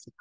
c'est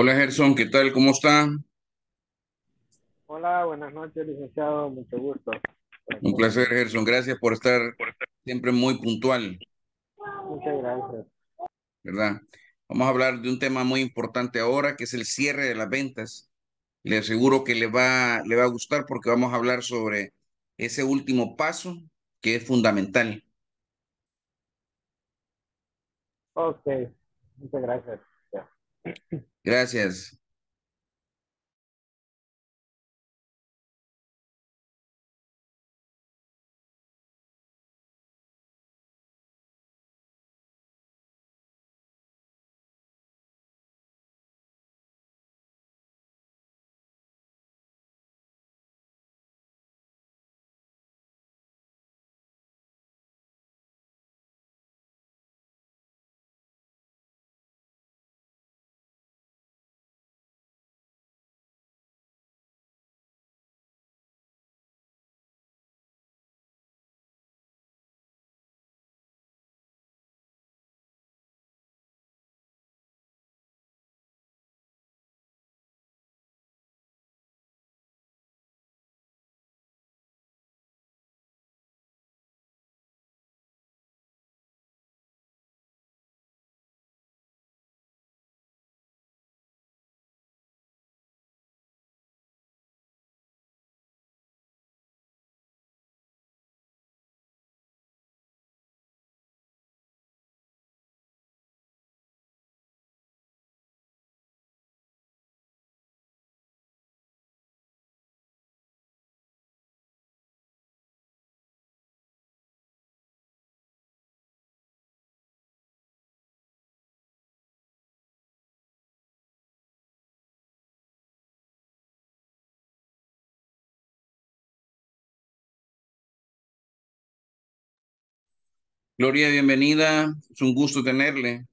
Hola Gerson, ¿qué tal? ¿Cómo está? Hola, buenas noches, licenciado, mucho gusto. Un este, placer, Gerson. Gracias por estar siempre muy puntual. Muchas gracias. ¿Verdad? Vamos a hablar de un tema muy importante ahora, que es el cierre de las ventas. Le aseguro que le va, le va a gustar porque vamos a hablar sobre ese último paso que es fundamental. Ok, muchas gracias. Gracias. Gloria, bienvenida. Es un gusto tenerle.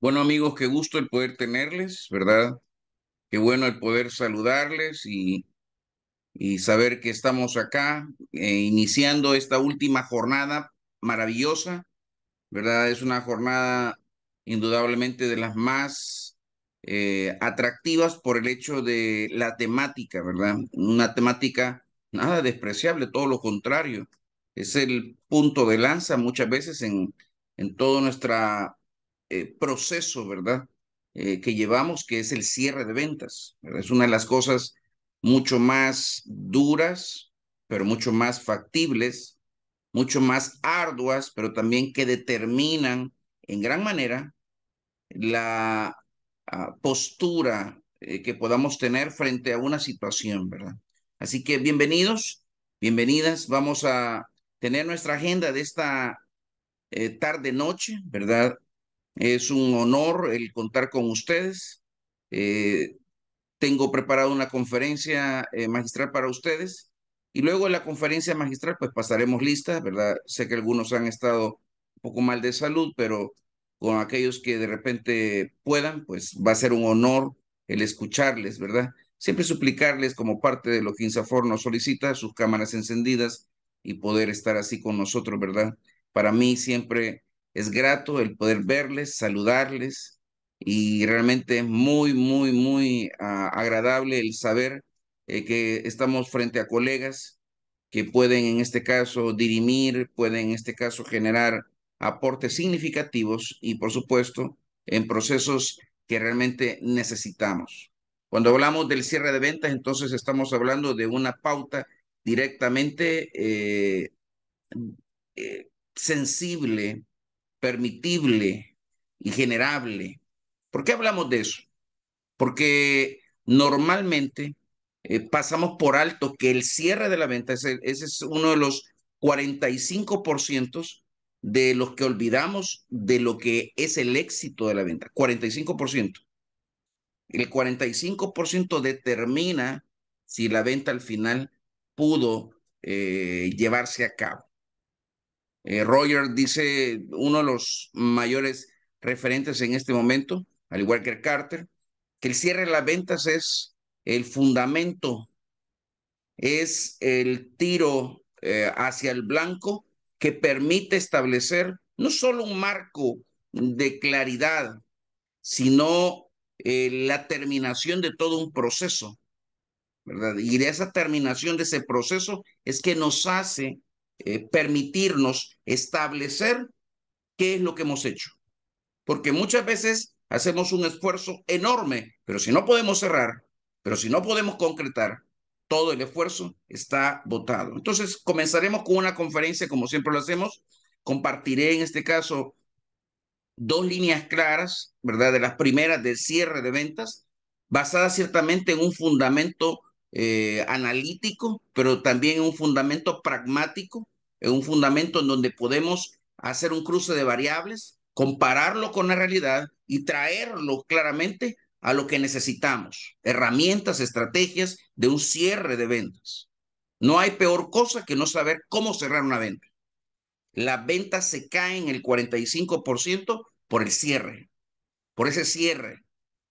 Bueno, amigos, qué gusto el poder tenerles, ¿verdad? Qué bueno el poder saludarles y, y saber que estamos acá eh, iniciando esta última jornada maravillosa, ¿verdad? Es una jornada indudablemente de las más eh, atractivas por el hecho de la temática, ¿verdad? Una temática nada despreciable, todo lo contrario. Es el punto de lanza muchas veces en, en toda nuestra eh, proceso, ¿verdad? Eh, que llevamos, que es el cierre de ventas. ¿verdad? Es una de las cosas mucho más duras, pero mucho más factibles, mucho más arduas, pero también que determinan en gran manera la ah, postura eh, que podamos tener frente a una situación, ¿verdad? Así que bienvenidos, bienvenidas. Vamos a tener nuestra agenda de esta tarde-noche, ¿verdad? Es un honor el contar con ustedes. Eh, tengo preparado una conferencia eh, magistral para ustedes y luego en la conferencia magistral pues pasaremos lista, ¿verdad? Sé que algunos han estado un poco mal de salud, pero con aquellos que de repente puedan, pues va a ser un honor el escucharles, ¿verdad? Siempre suplicarles como parte de lo que Insafor nos solicita, sus cámaras encendidas y poder estar así con nosotros, ¿verdad? Para mí siempre es grato el poder verles, saludarles y realmente muy, muy, muy ah, agradable el saber eh, que estamos frente a colegas que pueden en este caso dirimir, pueden en este caso generar aportes significativos y por supuesto en procesos que realmente necesitamos. Cuando hablamos del cierre de ventas, entonces estamos hablando de una pauta directamente eh, eh, sensible permitible y generable. ¿Por qué hablamos de eso? Porque normalmente eh, pasamos por alto que el cierre de la venta, ese, es uno de los 45% de los que olvidamos de lo que es el éxito de la venta, 45%. El 45% determina si la venta al final pudo eh, llevarse a cabo. Eh, Roger dice uno de los mayores referentes en este momento, al igual que Carter, que el cierre de las ventas es el fundamento, es el tiro eh, hacia el blanco que permite establecer no solo un marco de claridad, sino eh, la terminación de todo un proceso, ¿verdad? Y de esa terminación de ese proceso es que nos hace eh, permitirnos establecer qué es lo que hemos hecho. Porque muchas veces hacemos un esfuerzo enorme, pero si no podemos cerrar, pero si no podemos concretar, todo el esfuerzo está votado. Entonces, comenzaremos con una conferencia, como siempre lo hacemos. Compartiré en este caso dos líneas claras, ¿verdad? De las primeras del cierre de ventas, basadas ciertamente en un fundamento eh, analítico, pero también un fundamento pragmático, un fundamento en donde podemos hacer un cruce de variables, compararlo con la realidad y traerlo claramente a lo que necesitamos, herramientas, estrategias de un cierre de ventas. No hay peor cosa que no saber cómo cerrar una venta. La venta se cae en el 45% por el cierre, por ese cierre.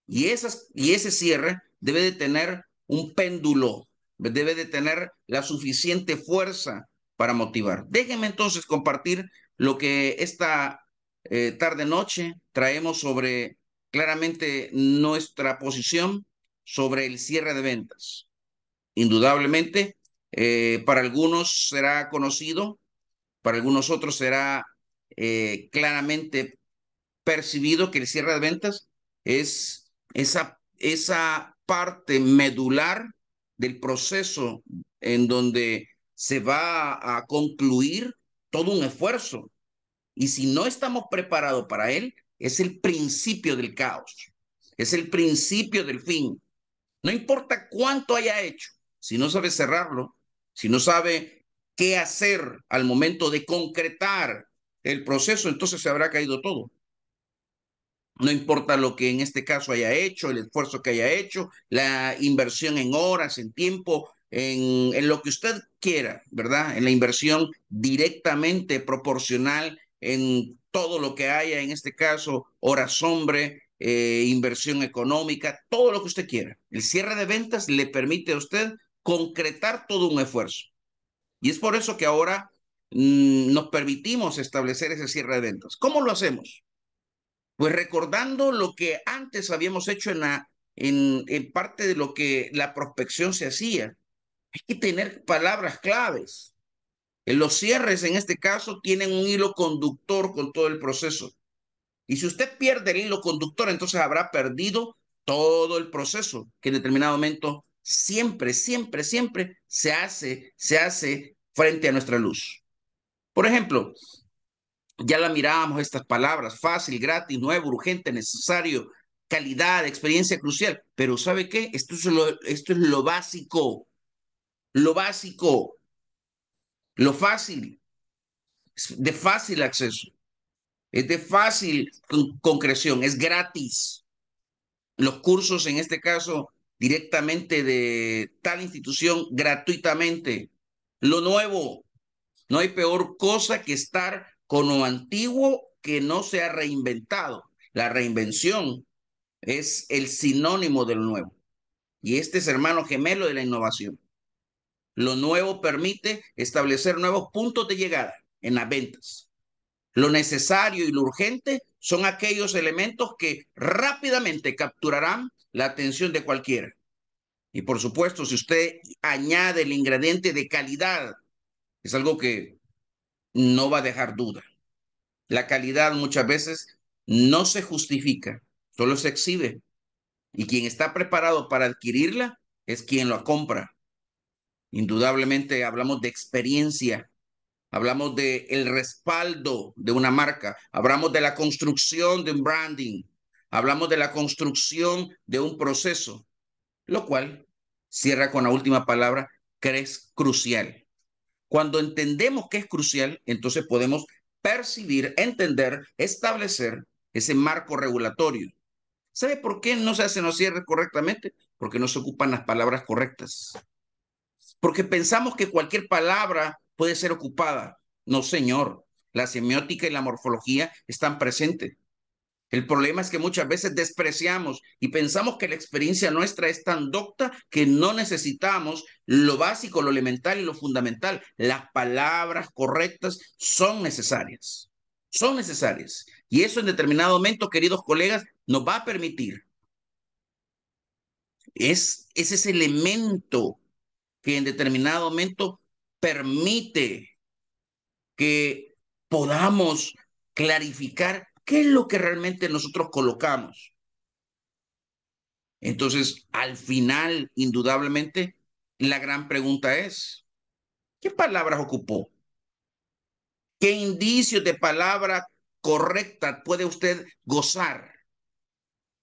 Y, y ese cierre debe de tener un péndulo pues, debe de tener la suficiente fuerza para motivar. Déjenme entonces compartir lo que esta eh, tarde-noche traemos sobre claramente nuestra posición sobre el cierre de ventas. Indudablemente, eh, para algunos será conocido, para algunos otros será eh, claramente percibido que el cierre de ventas es esa, esa parte medular del proceso en donde se va a concluir todo un esfuerzo. Y si no estamos preparados para él, es el principio del caos, es el principio del fin. No importa cuánto haya hecho, si no sabe cerrarlo, si no sabe qué hacer al momento de concretar el proceso, entonces se habrá caído todo. No importa lo que en este caso haya hecho, el esfuerzo que haya hecho, la inversión en horas, en tiempo, en, lo que usted quiera, ¿verdad? En la inversión directamente proporcional en todo lo que haya, en este caso, horas hombre, eh, inversión económica, todo lo que usted quiera. El cierre de ventas le permite a usted concretar todo un esfuerzo. Y es por eso que ahora mm, nos permitimos establecer ese cierre de ventas. ¿Cómo lo hacemos? pues recordando lo que antes habíamos hecho en, en, parte de lo que la prospección se hacía. Hay que tener palabras claves. Los cierres, en este caso, tienen un hilo conductor con todo el proceso. Y si usted pierde el hilo conductor, entonces habrá perdido todo el proceso que en determinado momento siempre, siempre, siempre se hace, se hace frente a nuestra luz. Por ejemplo, ya la mirábamos estas palabras, fácil, gratis, nuevo, urgente, necesario, calidad, experiencia crucial. Pero ¿sabe qué? Esto es lo, esto es lo básico, lo básico, lo fácil, de fácil acceso, es de fácil concreción, es gratis. Los cursos, en este caso, directamente de tal institución gratuitamente. Lo nuevo, no hay peor cosa que estar con lo antiguo que no se ha reinventado. La reinvención es el sinónimo del nuevo. Y este es hermano gemelo de la innovación. Lo nuevo permite establecer nuevos puntos de llegada en las ventas. Lo necesario y lo urgente son aquellos elementos que rápidamente capturarán la atención de cualquiera. Y por supuesto, si usted añade el ingrediente de calidad, es algo que no va a dejar duda. La calidad muchas veces no se justifica, solo se exhibe. Y quien está preparado para adquirirla es quien la compra. Indudablemente hablamos de experiencia, hablamos de el respaldo de una marca, hablamos de la construcción de un branding, hablamos de la construcción de un proceso, lo cual cierra con la última palabra que crucial. Cuando entendemos que es crucial, entonces podemos percibir, entender, establecer ese marco regulatorio. ¿Sabe por qué no se hacen los cierres correctamente? Porque no se ocupan las palabras correctas. Porque pensamos que cualquier palabra puede ser ocupada. No, señor. La semiótica y la morfología están presentes. El problema es que muchas veces despreciamos y pensamos que la experiencia nuestra es tan docta que no necesitamos lo básico, lo elemental y lo fundamental. Las palabras correctas son necesarias, son necesarias. Y eso en determinado momento, queridos colegas, nos va a permitir. Es, ese elemento que en determinado momento permite que podamos clarificar ¿Qué es lo que realmente nosotros colocamos? Entonces, al final, indudablemente, la gran pregunta es, ¿qué palabras ocupó? ¿Qué indicios de palabra correcta puede usted gozar?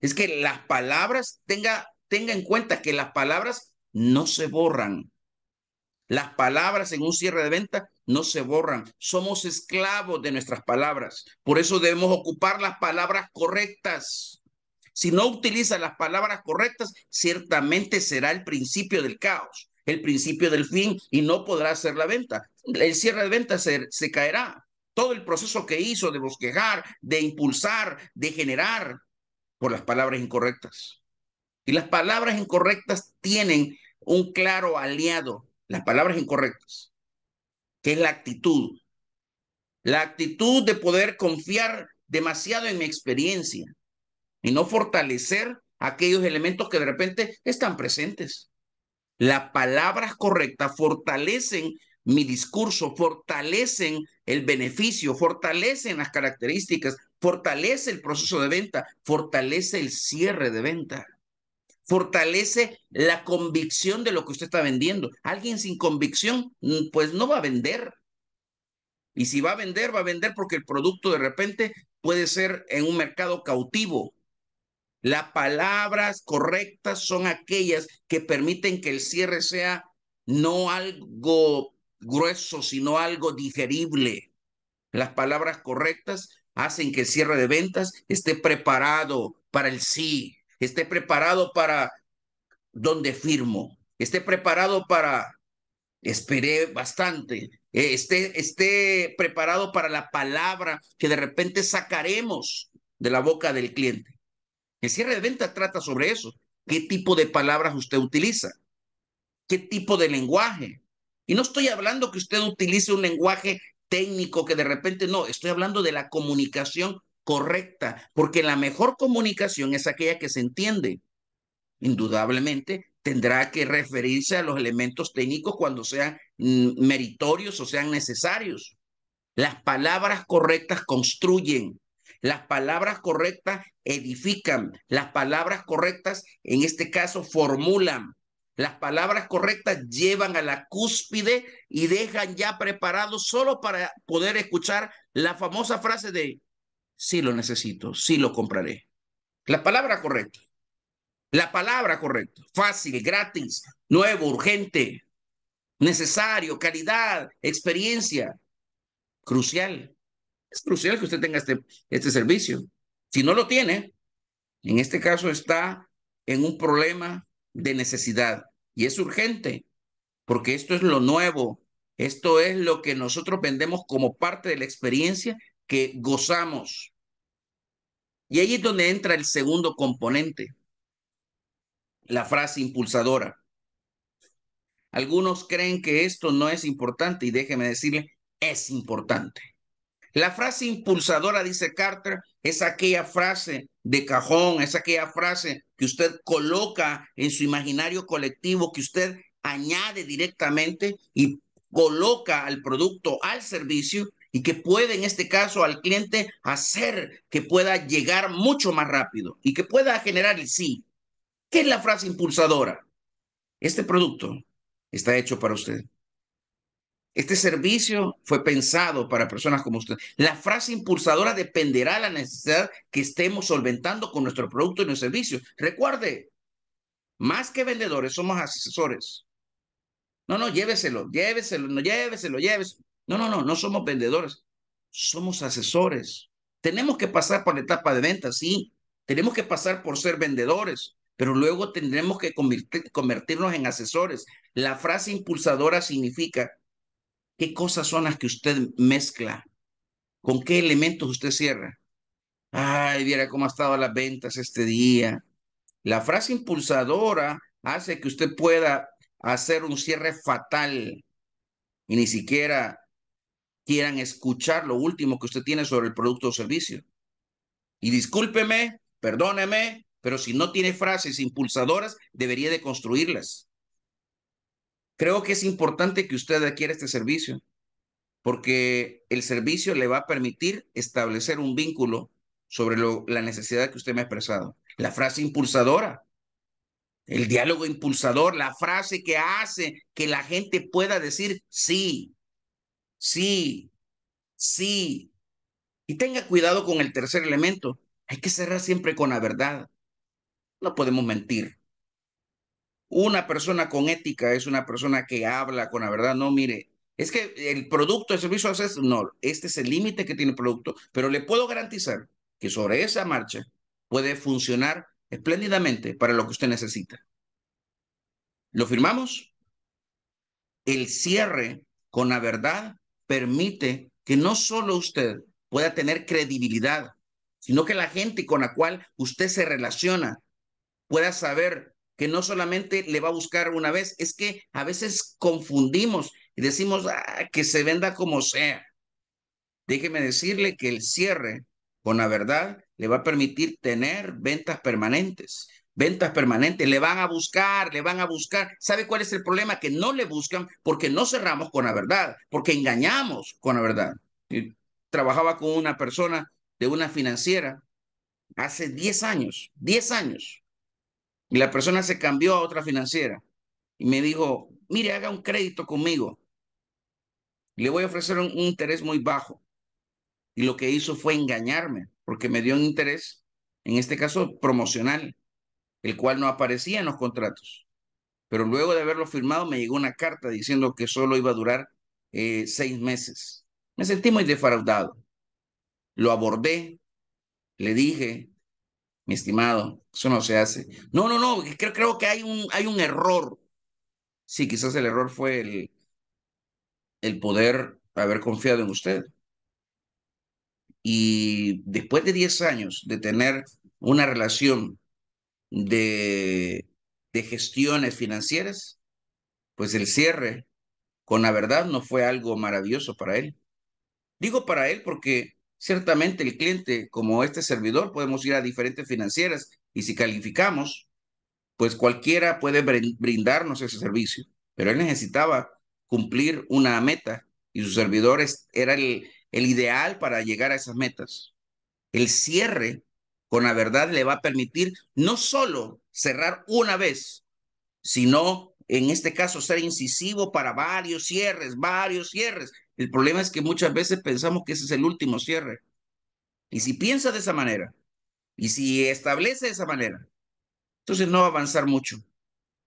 Es que las palabras, tenga, tenga en cuenta que las palabras no se borran. Las palabras en un cierre de venta no se borran. Somos esclavos de nuestras palabras. Por eso debemos ocupar las palabras correctas. Si no utiliza las palabras correctas, ciertamente será el principio del caos, el principio del fin y no podrá hacer la venta. El cierre de venta se caerá. Todo el proceso que hizo de bosquejar, de impulsar, de generar por las palabras incorrectas. Y las palabras incorrectas tienen un claro aliado, las palabras incorrectas que es la actitud. La actitud de poder confiar demasiado en mi experiencia y no fortalecer aquellos elementos que de repente están presentes. Las palabras correctas fortalecen mi discurso, fortalecen el beneficio, fortalecen las características, fortalece el proceso de venta, fortalece el cierre de venta fortalece la convicción de lo que usted está vendiendo. Alguien sin convicción, mm, pues no va a vender. Y si va a vender, va a vender porque el producto de repente puede ser en un mercado cautivo. Las palabras correctas son aquellas que permiten que el cierre sea no algo grueso, sino algo digerible. Las palabras correctas hacen que el cierre de ventas esté preparado para el sí esté preparado para donde firmo, esté preparado para, esperé bastante, eh, esté, esté preparado para la palabra que de repente sacaremos de la boca del cliente. El cierre de venta trata sobre eso. ¿Qué tipo de palabras usted utiliza? ¿Qué tipo de lenguaje? Y no estoy hablando que usted utilice un lenguaje técnico que de repente no, estoy hablando de la comunicación correcta, porque la mejor comunicación es aquella que se entiende. Indudablemente tendrá que referirse a los elementos técnicos cuando sean mm, meritorios o sean necesarios. Las palabras correctas construyen, las palabras correctas edifican, las palabras correctas, en este caso, formulan. Las palabras correctas llevan a la cúspide y dejan ya preparado solo para poder escuchar la famosa frase de sí lo necesito, sí lo compraré. La palabra correcta. La palabra correcta. Fácil, gratis, nuevo, urgente, necesario, calidad, experiencia. Crucial. Es crucial que usted tenga este, este servicio. Si no lo tiene, en este caso está en un problema de necesidad y es urgente, porque esto es lo nuevo, esto es lo que nosotros vendemos como parte de la experiencia que gozamos. Y ahí es donde entra el segundo componente, la frase impulsadora. Algunos creen que esto no es importante y déjeme decirle, es importante. La frase impulsadora, dice Carter, es aquella frase de cajón, es aquella frase que usted coloca en su imaginario colectivo, que usted añade directamente y coloca al producto, al servicio, y que puede en este caso al cliente hacer que pueda llegar mucho más rápido y que pueda generar el sí. ¿Qué es la frase impulsadora? Este producto está hecho para usted. Este servicio fue pensado para personas como usted. La frase impulsadora dependerá de la necesidad que estemos solventando con nuestro producto y nuestro servicio. Recuerde, más que vendedores, somos asesores. No, no, lléveselo, lléveselo, no, lléveselo, lléveselo. No, no, no, no somos vendedores, somos asesores. Tenemos que pasar por la etapa de venta, sí. Tenemos que pasar por ser vendedores, pero luego tendremos que convertirnos en asesores. La frase impulsadora significa qué cosas son las que usted mezcla, con qué elementos usted cierra. Ay, viera cómo ha estado las ventas este día. La frase impulsadora hace que usted pueda hacer un cierre fatal y ni siquiera quieran escuchar lo último que usted tiene sobre el producto o servicio. Y discúlpeme, perdóneme, pero si no tiene frases impulsadoras, debería de construirlas. Creo que es importante que usted adquiera este servicio, porque el servicio le va a permitir establecer un vínculo sobre la necesidad que usted me ha expresado. La frase impulsadora, el diálogo impulsador, la frase que hace que la gente pueda decir sí, sí, sí. Y tenga cuidado con el tercer elemento. Hay que cerrar siempre con la verdad. No podemos mentir. Una persona con ética es una persona que habla con la verdad. No, mire, es que el producto, el servicio, es, no, este es el límite que tiene el producto, pero le puedo garantizar que sobre esa marcha puede funcionar espléndidamente para lo que usted necesita. ¿Lo firmamos? El cierre con la verdad permite que no solo usted pueda tener credibilidad, sino que la gente con la cual usted se relaciona pueda saber que no solamente le va a buscar una vez, es que a veces confundimos y decimos ah, que se venda como sea. Déjeme decirle que el cierre con la verdad le va a permitir tener ventas permanentes, Ventas permanentes, le van a buscar, le van a buscar. ¿Sabe cuál es el problema? Que no le buscan porque no cerramos con la verdad, porque engañamos con la verdad. trabajaba con una persona de una financiera hace 10 años, 10 años. Y la persona se cambió a otra financiera y me dijo, mire, haga un crédito conmigo. Le voy a ofrecer un interés muy bajo. Y lo que hizo fue engañarme, porque me dio un interés, en este caso promocional, el cual no aparecía en los contratos. Pero luego de haberlo firmado me llegó una carta diciendo que solo iba a durar eh, seis meses. Me sentí muy defraudado. Lo abordé, le dije, mi estimado, eso no se hace. No, no, no, creo, que hay un, error. Sí, quizás el error fue el, el poder haber confiado en usted. Y después de diez años de tener una relación de, de gestiones financieras, pues el cierre con la verdad no fue algo maravilloso para él. Digo para él porque ciertamente el cliente, como este servidor, podemos ir a diferentes financieras y si calificamos, pues cualquiera puede brindarnos ese servicio, pero él necesitaba cumplir una meta y su servidor era el, el ideal para llegar a esas metas. El cierre con la verdad le va a permitir no solo cerrar una vez, sino en este caso ser incisivo para varios cierres, varios cierres. El problema es que muchas veces pensamos que ese es el último cierre. Y si piensa de esa manera, y si establece de esa manera, entonces no va a avanzar mucho.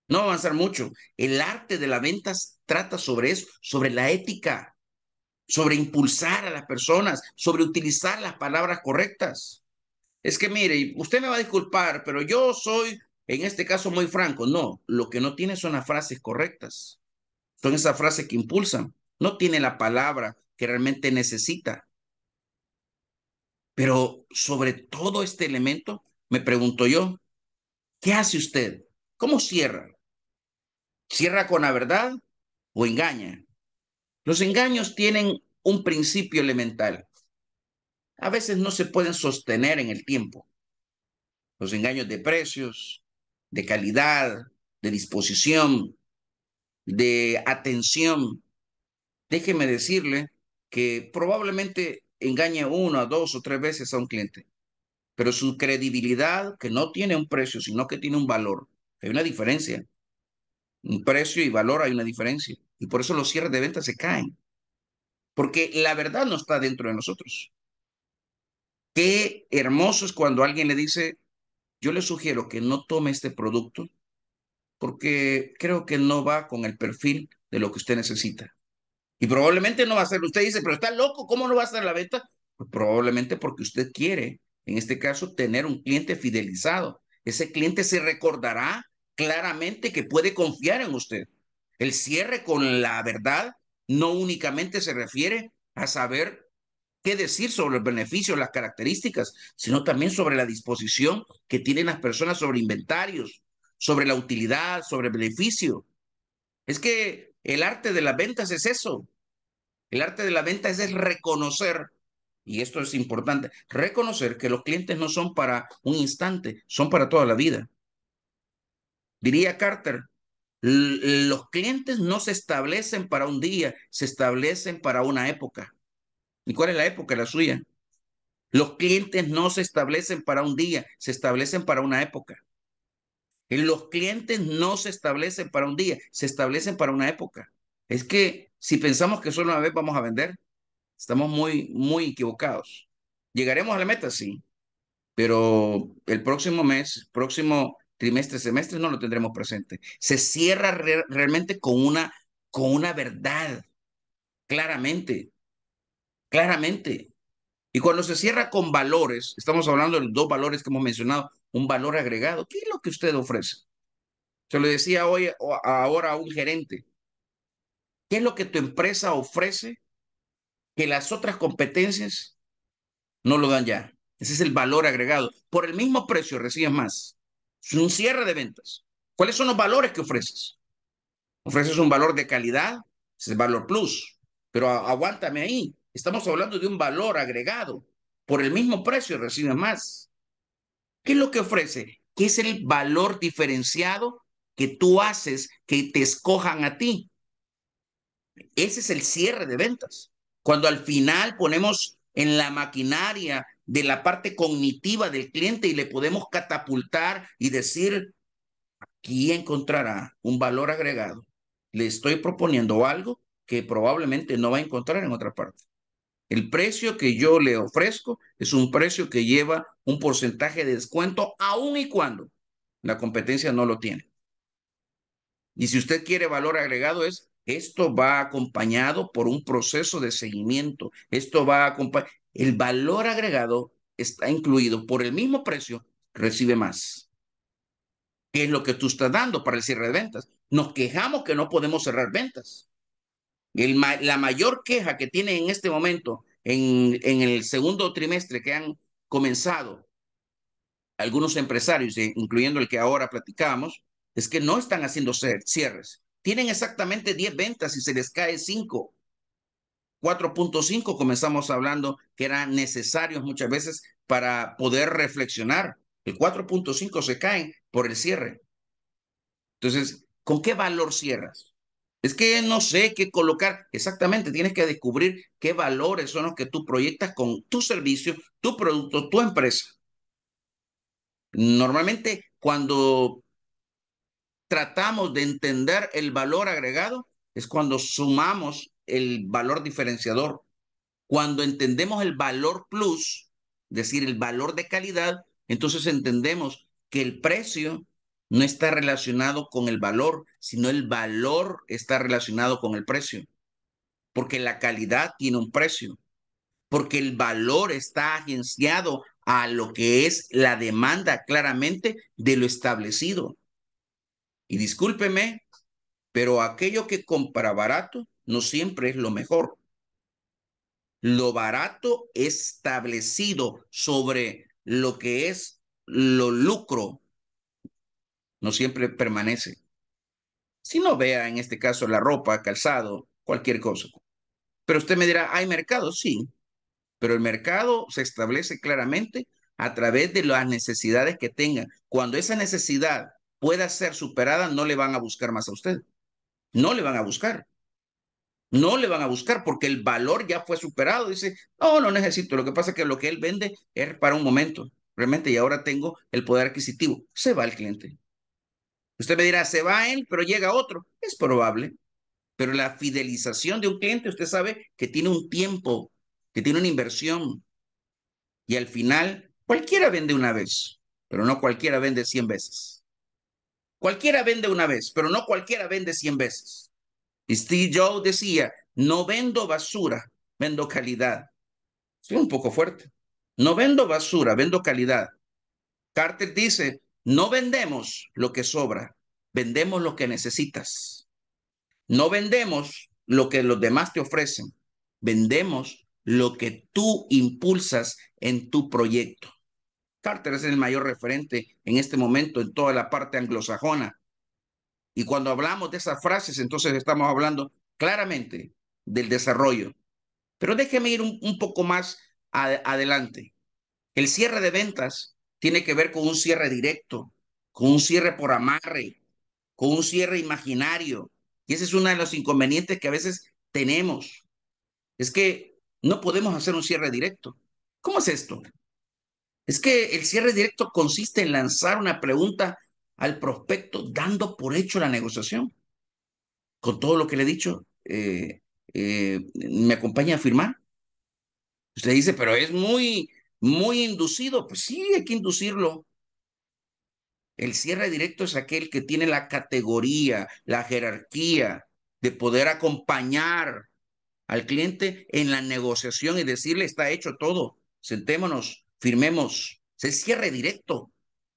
No va a avanzar mucho. El arte de la venta trata sobre eso, sobre la ética, sobre impulsar a las personas, sobre utilizar las palabras correctas es que mire, usted me va a disculpar, pero yo soy, en este caso, muy franco. No, lo que no tiene son las frases correctas. Son esas frases que impulsan. No tiene la palabra que realmente necesita. Pero sobre todo este elemento, me pregunto yo, ¿qué hace usted? ¿Cómo cierra? ¿Cierra con la verdad o engaña? Los engaños tienen un principio elemental a veces no se pueden sostener en el tiempo. Los engaños de precios, de calidad, de disposición, de atención. Déjeme decirle que probablemente engañe una, dos o tres veces a un cliente, pero su credibilidad, que no tiene un precio, sino que tiene un valor, hay una diferencia. Un precio y valor hay una diferencia. Y por eso los cierres de ventas se caen. Porque la verdad no está dentro de nosotros. Qué hermoso es cuando alguien le dice, yo le sugiero que no tome este producto porque creo que no va con el perfil de lo que usted necesita. Y probablemente no va a ser, usted dice, pero está loco, ¿cómo no va a ser la venta? Pues probablemente porque usted quiere, en este caso, tener un cliente fidelizado. Ese cliente se recordará claramente que puede confiar en usted. El cierre con la verdad no únicamente se refiere a saber qué decir sobre el beneficio, las características, sino también sobre la disposición que tienen las personas sobre inventarios, sobre la utilidad, sobre el beneficio. Es que el arte de las ventas es eso. El arte de la venta es reconocer, y esto es importante, reconocer que los clientes no son para un instante, son para toda la vida. Diría Carter, los clientes no se establecen para un día, se establecen para una época. ¿Y cuál es la época? La suya. Los clientes no se establecen para un día, se establecen para una época. los clientes no se establecen para un día, se establecen para una época. Es que si pensamos que solo una vez vamos a vender, estamos muy, muy equivocados. ¿Llegaremos a la meta? Sí, pero el próximo mes, próximo trimestre, semestre, no lo tendremos presente. Se cierra realmente con una, con una verdad, claramente claramente. Y cuando se cierra con valores, estamos hablando de los dos valores que hemos mencionado, un valor agregado, ¿qué es lo que usted ofrece? Se lo decía hoy ahora a un gerente. ¿Qué es lo que tu empresa ofrece que las otras competencias no lo dan ya? Ese es el valor agregado. Por el mismo precio recibes más. Es un cierre de ventas. ¿Cuáles son los valores que ofreces? Ofreces un valor de calidad, es el valor plus. Pero aguántame ahí. Estamos hablando de un valor agregado. Por el mismo precio recibe más. ¿Qué es lo que ofrece? ¿Qué es el valor diferenciado que tú haces que te escojan a ti? Ese es el cierre de ventas. Cuando al final ponemos en la maquinaria de la parte cognitiva del cliente y le podemos catapultar y decir, aquí encontrará un valor agregado. Le estoy proponiendo algo que probablemente no va a encontrar en otra parte. El precio que yo le ofrezco es un precio que lleva un porcentaje de descuento aun y cuando la competencia no lo tiene. Y si usted quiere valor agregado es, esto va acompañado por un proceso de seguimiento. Esto va acompañado. El valor agregado está incluido por el mismo precio, recibe más. ¿Qué es lo que tú estás dando para el cierre de ventas? Nos quejamos que no podemos cerrar ventas la mayor queja que tiene en este momento, en, el segundo trimestre que han comenzado algunos empresarios, eh, incluyendo el que ahora platicamos, es que no están haciendo cierres. Tienen exactamente 10 ventas y se les cae 5. 4.5 comenzamos hablando que eran necesarios muchas veces para poder reflexionar. El 4.5 se caen por el cierre. Entonces, ¿con qué valor cierras? Es que no sé qué colocar. Exactamente, tienes que descubrir qué valores son los que tú proyectas con tu servicio, tu producto, tu empresa. Normalmente, cuando tratamos de entender el valor agregado, es cuando sumamos el valor diferenciador. Cuando entendemos el valor plus, es decir, el valor de calidad, entonces entendemos que el precio no está relacionado con el valor, sino el valor está relacionado con el precio. Porque la calidad tiene un precio. Porque el valor está agenciado a lo que es la demanda claramente de lo establecido. Y discúlpeme, pero aquello que compra barato no siempre es lo mejor. Lo barato establecido sobre lo que es lo lucro, no siempre permanece. Si no vea en este caso la ropa, calzado, cualquier cosa. Pero usted me dirá, ¿hay mercado? Sí, pero el mercado se establece claramente a través de las necesidades que tenga. Cuando esa necesidad pueda ser superada, no le van a buscar más a usted. No le van a buscar. No le van a buscar porque el valor ya fue superado. Dice, no, no necesito. Lo que pasa es que lo que él vende es para un momento. Realmente, y ahora tengo el poder adquisitivo. Se va el cliente. Usted me dirá, se va él, pero llega otro. Es probable. Pero la fidelización de un cliente, usted sabe que tiene un tiempo, que tiene una inversión. Y al final, cualquiera vende una vez, pero no cualquiera vende 100 veces. Cualquiera vende una vez, pero no cualquiera vende 100 veces. Y Steve Jobs decía, no vendo basura, vendo calidad. Estoy un poco fuerte. No vendo basura, vendo calidad. Carter dice, no vendemos lo que sobra, vendemos lo que necesitas. No vendemos lo que los demás te ofrecen, vendemos lo que tú impulsas en tu proyecto. Carter es el mayor referente en este momento en toda la parte anglosajona. Y cuando hablamos de esas frases, entonces estamos hablando claramente del desarrollo. Pero déjeme ir un, poco más adelante. El cierre de ventas tiene que ver con un cierre directo, con un cierre por amarre, con un cierre imaginario. Y ese es uno de los inconvenientes que a veces tenemos. Es que no podemos hacer un cierre directo. ¿Cómo es esto? Es que el cierre directo consiste en lanzar una pregunta al prospecto dando por hecho la negociación. Con todo lo que le he dicho, eh, eh, me acompaña a firmar. Usted pues dice, pero es muy muy inducido, pues sí, hay que inducirlo. El cierre directo es aquel que tiene la categoría, la jerarquía de poder acompañar al cliente en la negociación y decirle está hecho todo, sentémonos, firmemos. Es cierre directo.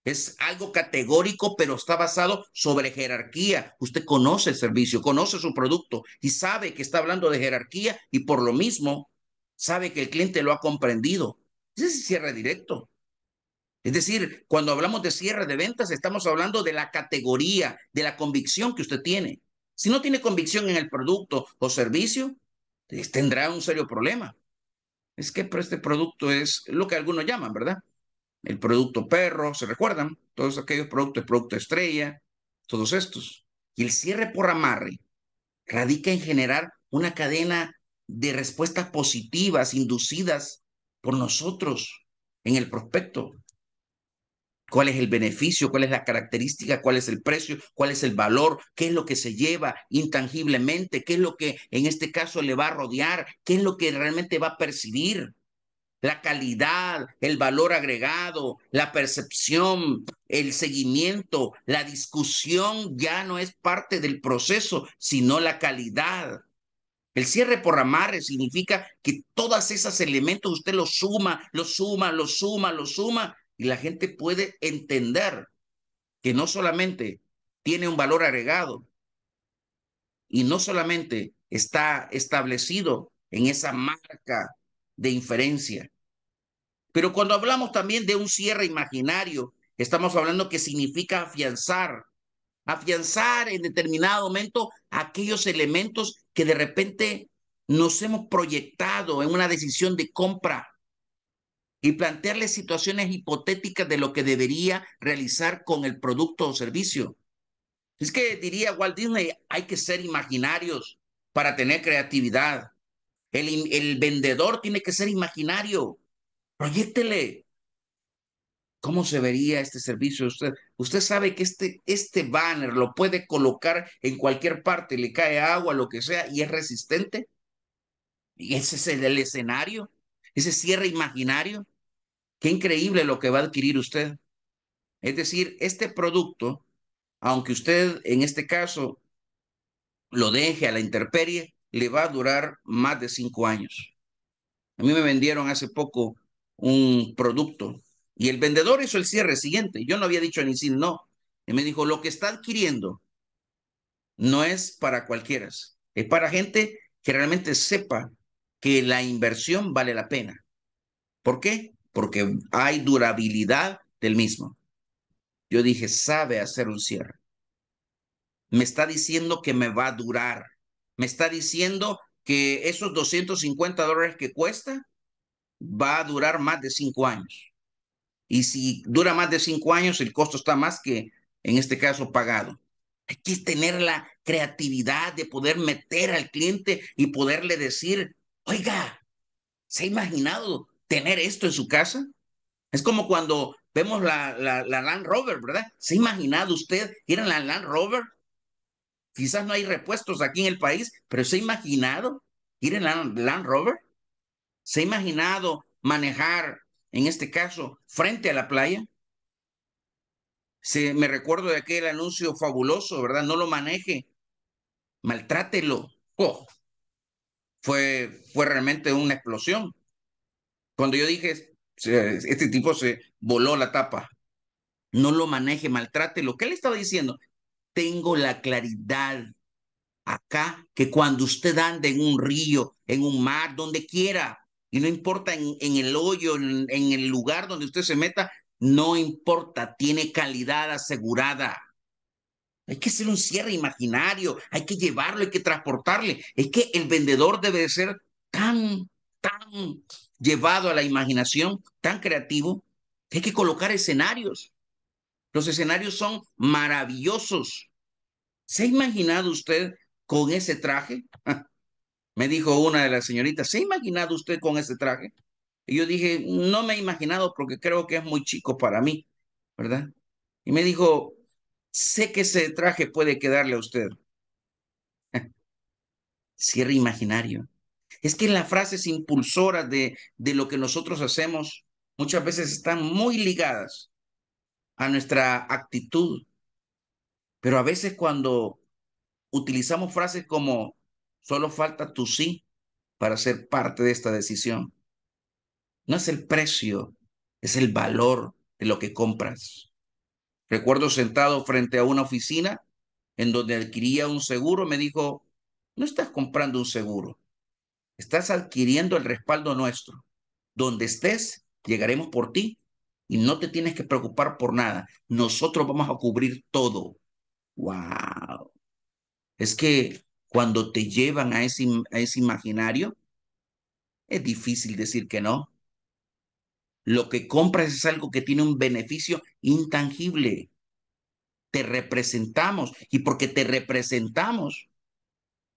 Es algo categórico, pero está basado sobre jerarquía. Usted conoce el servicio, conoce su producto y sabe que está hablando de jerarquía y por lo mismo sabe que el cliente lo ha comprendido. Ese es cierre directo. Es decir, cuando hablamos de cierre de ventas, estamos hablando de la categoría, de la convicción que usted tiene. Si no tiene convicción en el producto o servicio, tendrá un serio problema. Es que este producto es lo que algunos llaman, ¿verdad? El producto perro, ¿se recuerdan? Todos aquellos productos, el producto estrella, todos estos. Y el cierre por amarre radica en generar una cadena de respuestas positivas, inducidas por nosotros en el prospecto. ¿Cuál es el beneficio? ¿Cuál es la característica? ¿Cuál es el precio? ¿Cuál es el valor? ¿Qué es lo que se lleva intangiblemente? ¿Qué es lo que en este caso le va a rodear? ¿Qué es lo que realmente va a percibir? La calidad, el valor agregado, la percepción, el seguimiento, la discusión ya no es parte del proceso, sino la calidad, el cierre por amarre significa que todas esos elementos usted los suma, los suma, los suma, los suma, y la gente puede entender que no solamente tiene un valor agregado y no solamente está establecido en esa marca de inferencia. Pero cuando hablamos también de un cierre imaginario, estamos hablando que significa afianzar, afianzar en determinado momento aquellos elementos que de repente nos hemos proyectado en una decisión de compra y plantearle situaciones hipotéticas de lo que debería realizar con el producto o servicio. Es que diría Walt Disney, hay que ser imaginarios para tener creatividad. El, el vendedor tiene que ser imaginario. Proyectele, ¿Cómo se vería este servicio? Usted, usted sabe que este, este banner lo puede colocar en cualquier parte, le cae agua, lo que sea, y es resistente. Y ese es el, el escenario, ese cierre imaginario. Qué increíble lo que va a adquirir usted. Es decir, este producto, aunque usted en este caso lo deje a la intemperie, le va a durar más de cinco años. A mí me vendieron hace poco un producto y el vendedor hizo el cierre siguiente. Yo no había dicho a Nissin no. Y me dijo, lo que está adquiriendo no es para cualquiera, es para gente que realmente sepa que la inversión vale la pena. ¿Por qué? Porque hay durabilidad del mismo. Yo dije, sabe hacer un cierre. Me está diciendo que me va a durar. Me está diciendo que esos 250 dólares que cuesta va a durar más de cinco años. Y si dura más de cinco años, el costo está más que, en este caso, pagado. Hay que tener la creatividad de poder meter al cliente y poderle decir, oiga, ¿se ha imaginado tener esto en su casa? Es como cuando vemos la, Land Rover, ¿verdad? ¿Se ha imaginado usted ir en la Land Rover? Quizás no hay repuestos aquí en el país, pero ¿se ha imaginado ir en la Land Rover? ¿Se ha imaginado manejar en este caso, frente a la playa. Se, me recuerdo de aquel anuncio fabuloso, ¿verdad? No lo maneje, maltrátelo. Oh, fue, fue realmente una explosión. Cuando yo dije, este tipo se voló la tapa, no lo maneje, maltrátelo. ¿Qué le estaba diciendo? Tengo la claridad acá que cuando usted anda en un río, en un mar, donde quiera, y no importa en, el hoyo, en, el lugar donde usted se meta, no importa, tiene calidad asegurada. Hay que hacer un cierre imaginario, hay que llevarlo, hay que transportarle. Es que el vendedor debe ser tan, tan llevado a la imaginación, tan creativo. Que hay que colocar escenarios. Los escenarios son maravillosos. ¿Se ha imaginado usted con ese traje? Me dijo una de las señoritas, ¿se ha imaginado usted con ese traje? Y yo dije, no me he imaginado porque creo que es muy chico para mí, ¿verdad? Y me dijo, sé que ese traje puede quedarle a usted. Cierre imaginario. Es que las frases impulsoras de, de lo que nosotros hacemos muchas veces están muy ligadas a nuestra actitud. Pero a veces cuando utilizamos frases como Solo falta tu sí para ser parte de esta decisión. No es el precio, es el valor de lo que compras. Recuerdo sentado frente a una oficina en donde adquiría un seguro, me dijo, no estás comprando un seguro, estás adquiriendo el respaldo nuestro. Donde estés, llegaremos por ti y no te tienes que preocupar por nada. Nosotros vamos a cubrir todo. ¡Wow! Es que cuando te llevan a ese, a ese imaginario, es difícil decir que no. Lo que compras es algo que tiene un beneficio intangible. Te representamos y porque te representamos,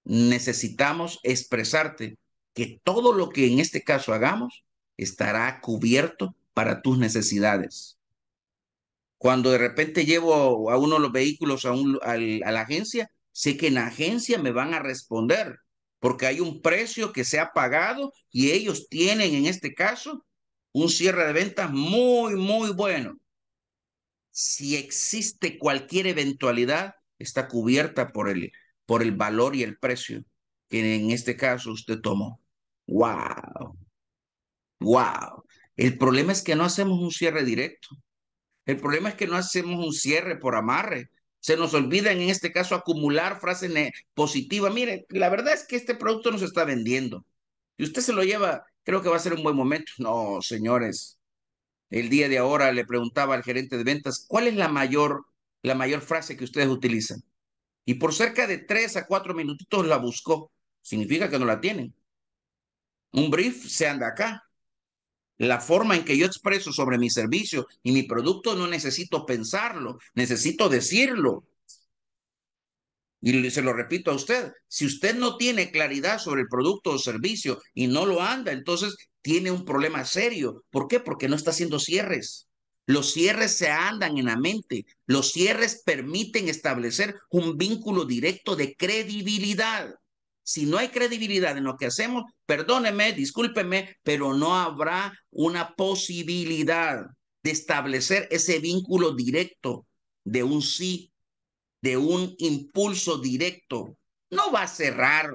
necesitamos expresarte que todo lo que en este caso hagamos estará cubierto para tus necesidades. Cuando de repente llevo a uno de los vehículos a, un, a la agencia, sé que en la agencia me van a responder porque hay un precio que se ha pagado y ellos tienen en este caso un cierre de ventas muy, muy bueno. Si existe cualquier eventualidad, está cubierta por el, por el valor y el precio que en este caso usted tomó. ¡Wow! ¡Wow! El problema es que no hacemos un cierre directo. El problema es que no hacemos un cierre por amarre se nos olvida en este caso acumular frases positivas. Mire, la verdad es que este producto nos está vendiendo y usted se lo lleva, creo que va a ser un buen momento. No, señores, el día de ahora le preguntaba al gerente de ventas, ¿cuál es la mayor, la mayor frase que ustedes utilizan? Y por cerca de tres a cuatro minutitos la buscó. Significa que no la tienen. Un brief se anda acá. La forma en que yo expreso sobre mi servicio y mi producto no necesito pensarlo, necesito decirlo. Y se lo repito a usted, si usted no tiene claridad sobre el producto o servicio y no lo anda, entonces tiene un problema serio. ¿Por qué? Porque no está haciendo cierres. Los cierres se andan en la mente. Los cierres permiten establecer un vínculo directo de credibilidad. Si no hay credibilidad en lo que hacemos, perdóneme, discúlpeme, pero no habrá una posibilidad de establecer ese vínculo directo de un sí, de un impulso directo. No va a cerrar,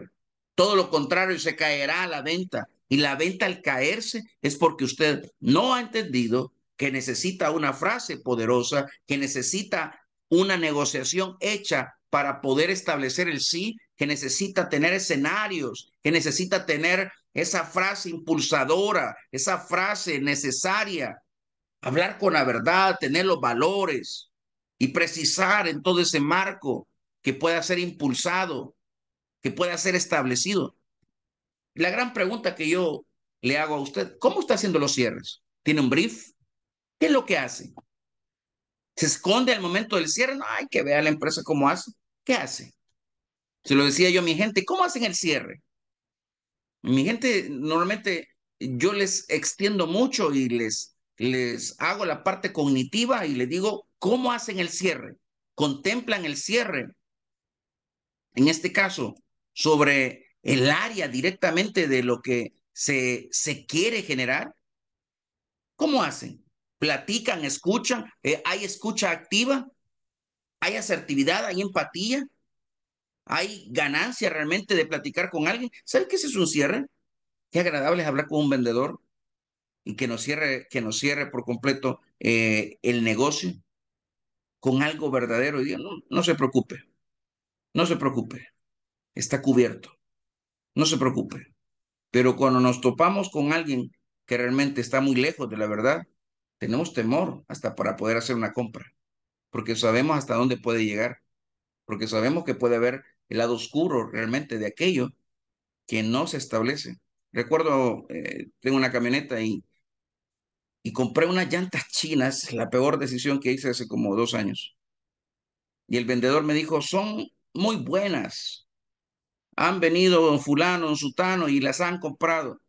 todo lo contrario, se caerá a la venta. Y la venta al caerse es porque usted no ha entendido que necesita una frase poderosa, que necesita una negociación hecha para poder establecer el sí, que necesita tener escenarios, que necesita tener esa frase impulsadora, esa frase necesaria, hablar con la verdad, tener los valores y precisar en todo ese marco que pueda ser impulsado, que pueda ser establecido. La gran pregunta que yo le hago a usted, ¿cómo está haciendo los cierres? ¿Tiene un brief? ¿Qué es lo que hace? se esconde al momento del cierre. No hay que ver a la empresa cómo hace. ¿Qué hace? Se lo decía yo a mi gente, ¿cómo hacen el cierre? Mi gente, normalmente yo les extiendo mucho y les, les hago la parte cognitiva y les digo, ¿cómo hacen el cierre? Contemplan el cierre. En este caso, sobre el área directamente de lo que se, se quiere generar. ¿Cómo hacen? platican, escuchan, eh, hay escucha activa, hay asertividad, hay empatía, hay ganancia realmente de platicar con alguien. ¿Sabes qué es un cierre? Qué agradable es hablar con un vendedor y que nos cierre, que nos cierre por completo eh, el negocio con algo verdadero. Y no, no se preocupe, no se preocupe, está cubierto, no se preocupe. Pero cuando nos topamos con alguien que realmente está muy lejos de la verdad, tenemos temor hasta para poder hacer una compra, porque sabemos hasta dónde puede llegar, porque sabemos que puede haber el lado oscuro realmente de aquello que no se establece. Recuerdo, eh, tengo una camioneta y, y compré unas llantas chinas, la peor decisión que hice hace como dos años. Y el vendedor me dijo, son muy buenas. Han venido fulano, sutano y las han comprado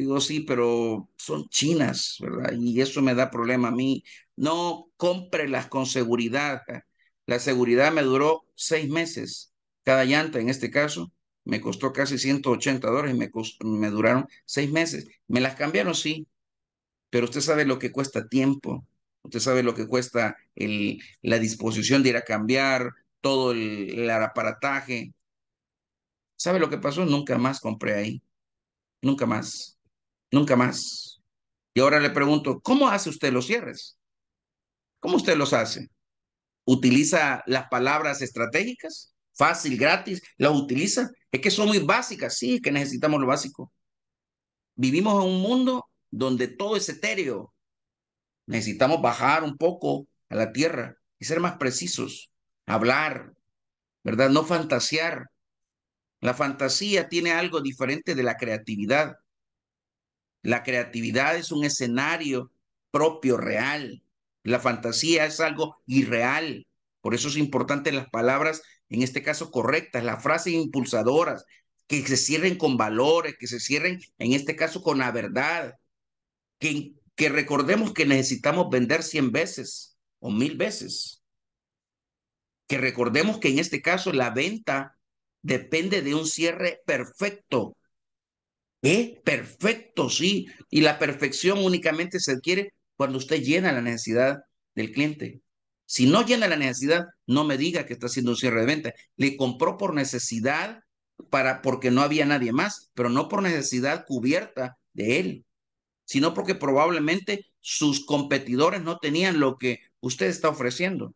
digo, sí, pero son chinas, ¿verdad? Y eso me da problema a mí. No cómprelas con seguridad. ¿eh? La seguridad me duró seis meses. Cada llanta, en este caso, me costó casi 180 dólares y me, duraron seis meses. Me las cambiaron, sí, pero usted sabe lo que cuesta tiempo. Usted sabe lo que cuesta el, la disposición de ir a cambiar, todo el aparataje. ¿Sabe lo que pasó? Nunca más compré ahí. Nunca más. Nunca más. Y ahora le pregunto, ¿cómo hace usted los cierres? ¿Cómo usted los hace? ¿Utiliza las palabras estratégicas? ¿Fácil, gratis? ¿Las utiliza? Es que son muy básicas, sí, es que necesitamos lo básico. Vivimos en un mundo donde todo es etéreo. Necesitamos bajar un poco a la tierra y ser más precisos, hablar, ¿verdad? No fantasear. La fantasía tiene algo diferente de la creatividad. La creatividad es un escenario propio, real. La fantasía es algo irreal. Por eso es importante las palabras, en este caso correctas, las frases impulsadoras, que se cierren con valores, que se cierren, en este caso, con la verdad. Que, recordemos que necesitamos vender 100 veces o mil veces. Que recordemos que en este caso la venta depende de un cierre perfecto ¿Eh? perfecto, sí, y la perfección únicamente se adquiere cuando usted llena la necesidad del cliente. Si no llena la necesidad, no me diga que está haciendo un cierre de venta. Le compró por necesidad para porque no había nadie más, pero no por necesidad cubierta de él, sino porque probablemente sus competidores no tenían lo que usted está ofreciendo.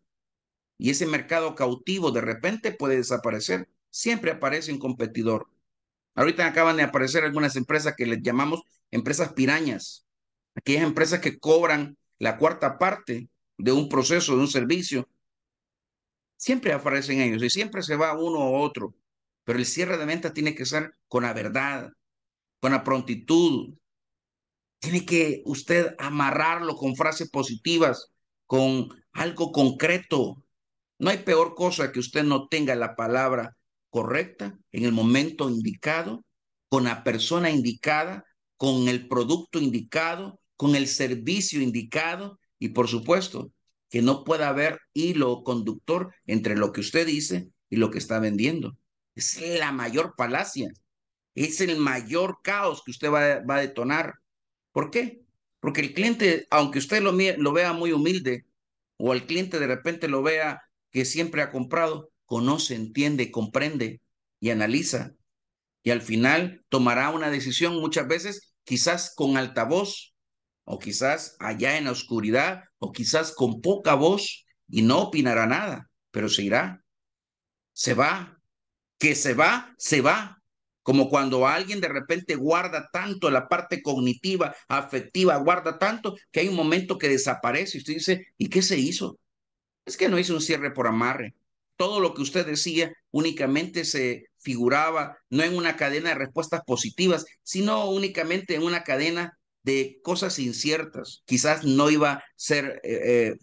Y ese mercado cautivo de repente puede desaparecer. Siempre aparece un competidor Ahorita acaban de aparecer algunas empresas que les llamamos empresas pirañas, aquellas empresas que cobran la cuarta parte de un proceso, de un servicio. Siempre aparecen ellos y siempre se va uno u otro, pero el cierre de ventas tiene que ser con la verdad, con la prontitud. Tiene que usted amarrarlo con frases positivas, con algo concreto. No hay peor cosa que usted no tenga la palabra correcta, en el momento indicado, con la persona indicada, con el producto indicado, con el servicio indicado y por supuesto que no pueda haber hilo conductor entre lo que usted dice y lo que está vendiendo. Es la mayor palacia. es el mayor caos que usted va, a detonar. ¿Por qué? Porque el cliente, aunque usted lo, lo vea muy humilde o el cliente de repente lo vea que siempre ha comprado, conoce, entiende, comprende y analiza. Y al final tomará una decisión muchas veces, quizás con alta voz, o quizás allá en la oscuridad, o quizás con poca voz, y no opinará nada, pero se irá. Se va. Que se va, se va. Como cuando alguien de repente guarda tanto la parte cognitiva, afectiva, guarda tanto, que hay un momento que desaparece y usted dice, ¿y qué se hizo? Es que no hizo un cierre por amarre todo lo que usted decía únicamente se figuraba no en una cadena de respuestas positivas, sino únicamente en una cadena de cosas inciertas. Quizás no iba a ser eh, eh,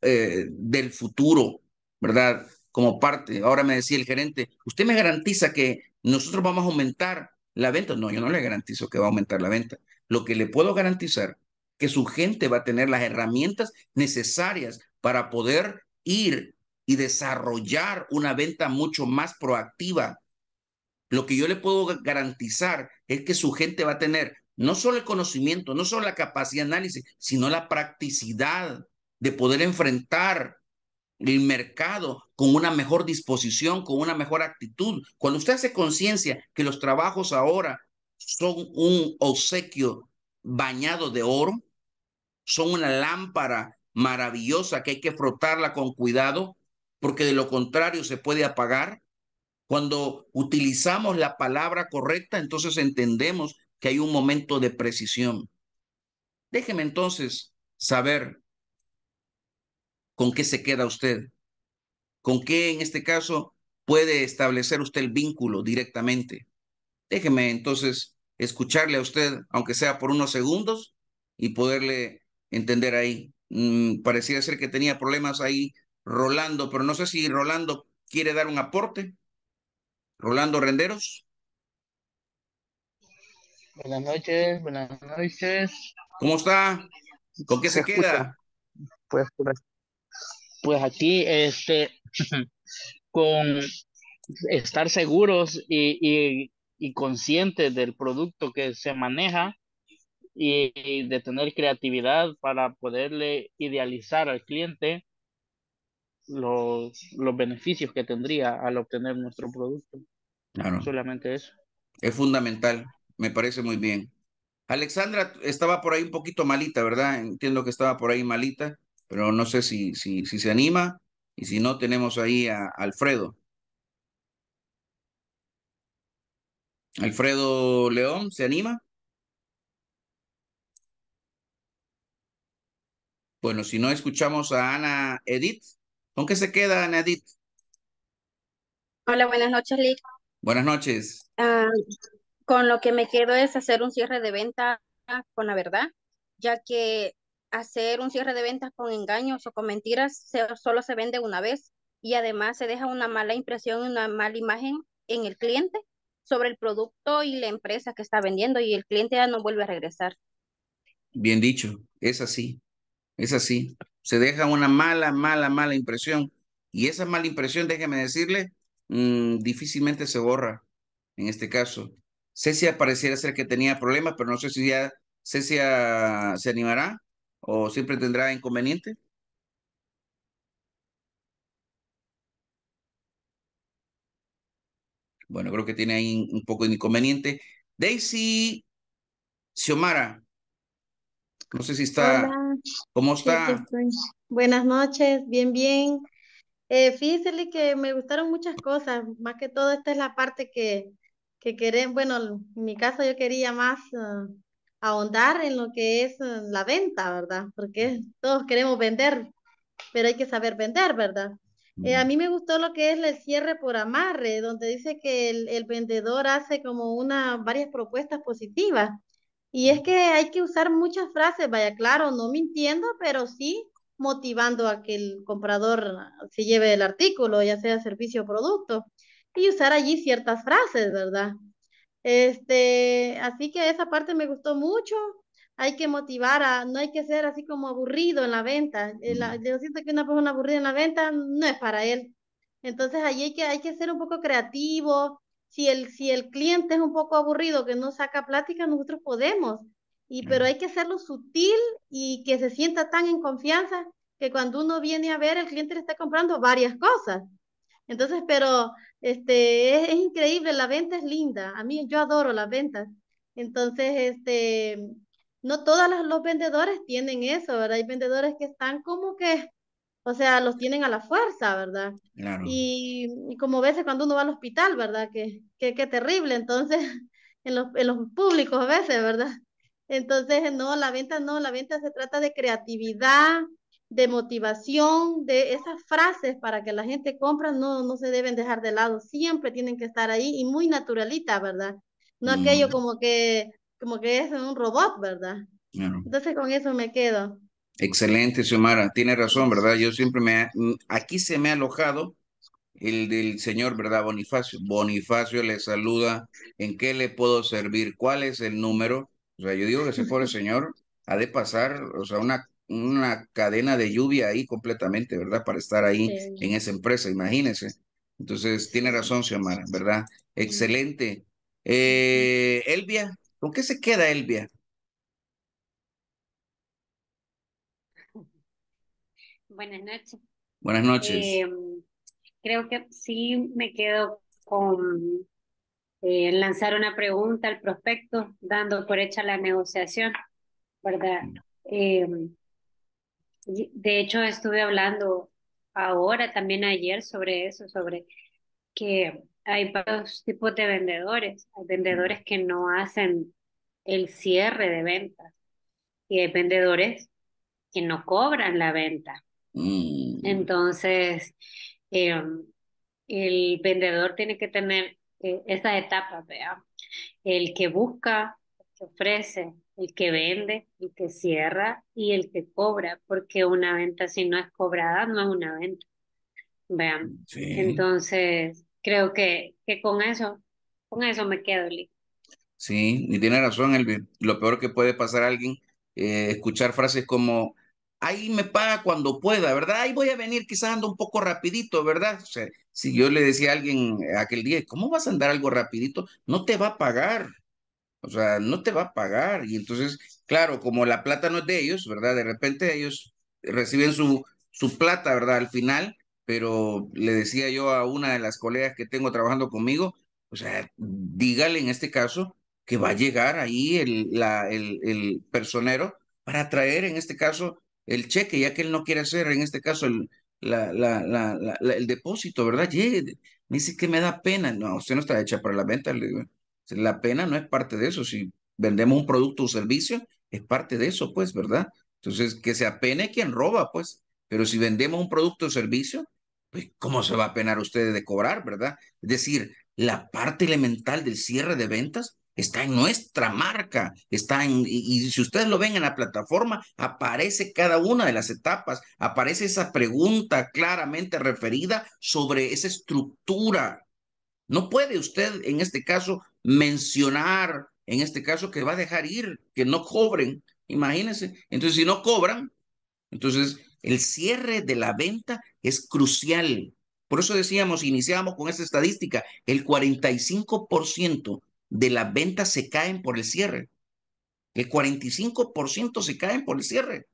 eh, del futuro, ¿verdad? Como parte. Ahora me decía el gerente, ¿usted me garantiza que nosotros vamos a aumentar la venta? No, yo no le garantizo que va a aumentar la venta. Lo que le puedo garantizar es que su gente va a tener las herramientas necesarias para poder ir y desarrollar una venta mucho más proactiva. Lo que yo le puedo garantizar es que su gente va a tener no solo el conocimiento, no solo la capacidad de análisis, sino la practicidad de poder enfrentar el mercado con una mejor disposición, con una mejor actitud. Cuando usted hace conciencia que los trabajos ahora son un obsequio bañado de oro, son una lámpara maravillosa que hay que frotarla con cuidado, porque de lo contrario se puede apagar. Cuando utilizamos la palabra correcta, entonces entendemos que hay un momento de precisión. Déjeme entonces saber con qué se queda usted, con qué en este caso puede establecer usted el vínculo directamente. Déjeme entonces escucharle a usted, aunque sea por unos segundos, y poderle entender ahí. Mm, parecía ser que tenía problemas ahí Rolando, pero no sé si Rolando quiere dar un aporte. Rolando Renderos. Buenas noches, buenas noches. ¿Cómo está? ¿Con qué se, pues, pues, queda? Pues, pues, pues aquí, este, con estar seguros y, conscientes del producto que se maneja y de tener creatividad para poderle idealizar al cliente los, los beneficios que tendría al obtener nuestro producto. Claro. Solamente eso. Es fundamental, me parece muy bien. Alexandra estaba por ahí un poquito malita, ¿verdad? Entiendo que estaba por ahí malita, pero no sé si, si, si se anima y si no, tenemos ahí a Alfredo. Alfredo León, ¿se anima? Bueno, si no escuchamos a Ana Edith, ¿Con qué se queda, Nadit? Hola, buenas noches, Lico. Buenas noches. Ah, con lo que me quedo es hacer un cierre de venta con la verdad, ya que hacer un cierre de ventas con engaños o con mentiras solo se vende una vez y además se deja una mala impresión y una mala imagen en el cliente sobre el producto y la empresa que está vendiendo y el cliente ya no vuelve a regresar. Bien dicho, es así, es así se deja una mala, mala, mala impresión. Y esa mala impresión, déjeme decirle, mm, difícilmente se borra en este caso. Cecia pareciera ser que tenía problemas, pero no sé si ya Cecia ah, se animará o siempre tendrá inconveniente. Bueno, creo que tiene ahí un poco de inconveniente. Daisy Xiomara, no sé si está. ¿Cómo está? Buenas noches, bien, bien. Eh, que me gustaron muchas cosas, más que todo esta es la parte que, que bueno, en mi caso yo quería más ah, ahondar en lo que es ah, la venta, ¿verdad? Porque todos queremos vender, pero hay que saber vender, ¿verdad? Eh, a mí me gustó lo que es el cierre por amarre, donde dice que el, el vendedor hace como una, varias propuestas positivas y es que hay que usar muchas frases, vaya, claro, no mintiendo, pero sí motivando a que el comprador se lleve el artículo, ya sea servicio o producto, y usar allí ciertas frases, ¿verdad? Este, así que esa parte me gustó mucho. Hay que motivar a, no hay que ser así como aburrido en la venta. Eh, yo siento que una persona aburrida en la venta no es para él. Entonces allí hay que, hay que ser un poco creativo, si el, si el cliente es un poco aburrido, que no saca plática, nosotros podemos. Y, pero hay que hacerlo sutil y que se sienta tan en confianza que cuando uno viene a ver, el cliente le está comprando varias cosas. Entonces, pero este, es, increíble, la venta es linda. A mí, yo adoro las ventas. Entonces, este, no todos los vendedores tienen eso, ¿verdad? Hay vendedores que están como que o sea, los tienen a la fuerza, ¿verdad? Claro. Y, como veces cuando uno va al hospital, ¿verdad? Que, que, terrible, entonces, en los, los públicos a veces, ¿verdad? Entonces, no, la venta no, la venta se trata de creatividad, de motivación, de esas frases para que la gente compra, no, no se deben dejar de lado, siempre tienen que estar ahí y muy naturalita, ¿verdad? No mm. aquello como que, como que es un robot, ¿verdad? Claro. Entonces, con eso me quedo. Excelente, Xiomara. Tiene razón, ¿verdad? Yo siempre me... Mm, aquí se me ha alojado el del señor, ¿verdad? Bonifacio. Bonifacio le saluda. ¿En qué le puedo servir? ¿Cuál es el número? O sea, yo digo que ese pobre señor ha de pasar, o sea, una, una cadena de lluvia ahí completamente, ¿verdad? Para estar ahí en esa empresa, imagínense. Entonces, tiene razón, Xiomara, ¿verdad? Excelente. Eh, Elvia, ¿con qué se queda Elvia? Buenas noches. Buenas noches. Em, creo que sí me quedo con eh, lanzar una pregunta al prospecto, dando por hecha la negociación, ¿verdad? Mm. Em, de hecho, estuve hablando ahora, también ayer, sobre eso, sobre que hay varios tipos de vendedores. Hay vendedores mm. que no hacen el cierre de ventas y hay vendedores que no cobran la venta. Mm. Entonces, em, el vendedor tiene que tener estas eh, esas etapas, vea El que busca, el que ofrece, el que vende, el que cierra y el que cobra, porque una venta si no es cobrada no es una venta. Vean. Mm, Entonces, creo que, que con eso, con eso me quedo, Lee. Sí, y tiene razón, el Lo peor que puede pasar a alguien, eh, escuchar frases como, ahí me paga cuando pueda, ¿verdad? Ahí voy a venir quizás ando un poco rapidito, ¿verdad? O sea, si yo le decía a alguien aquel día, ¿cómo vas a andar algo rapidito? No te va a pagar, o sea, no te va a pagar. Y entonces, claro, como la plata no es de ellos, ¿verdad? De repente ellos reciben su, su plata, ¿verdad? Al final, pero le decía yo a una de las colegas que tengo trabajando conmigo, o sea, dígale en este caso que va a llegar ahí el, el, el personero para traer, en este caso, el cheque, ya que él no quiere hacer, en este caso, el, la, la, la, el depósito, ¿verdad? Me dice que me da pena. No, usted no está hecha para la venta. La pena no es parte de eso. Si vendemos un producto o servicio, es parte de eso, pues, ¿verdad? Entonces, que se apene quien roba, pues. Pero si vendemos un producto o servicio, pues, ¿cómo se va a apenar usted de cobrar, verdad? Es decir, la parte elemental del cierre de ventas está en nuestra marca, está en, y, si ustedes lo ven en la plataforma, aparece cada una de las etapas, aparece esa pregunta claramente referida sobre esa estructura. No puede usted en este caso mencionar, en este caso que va a dejar ir, que no cobren, imagínense. Entonces, si no cobran, entonces el cierre de la venta es crucial. Por eso decíamos, iniciamos con esta estadística, el 45% de las ventas se caen por el cierre. El 45% se caen por el cierre.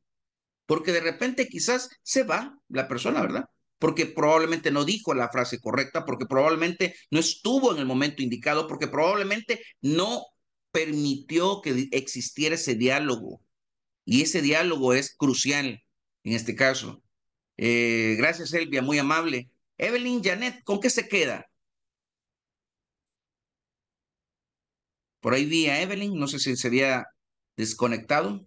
Porque de repente quizás se va la persona, ¿verdad? Porque probablemente no dijo la frase correcta, porque probablemente no estuvo en el momento indicado, porque probablemente no permitió que existiera ese diálogo. Y ese diálogo es crucial en este caso. Eh, gracias, Elvia, muy amable. Evelyn Janet, ¿con qué se queda? Por ahí vi a Evelyn, no sé si se había desconectado.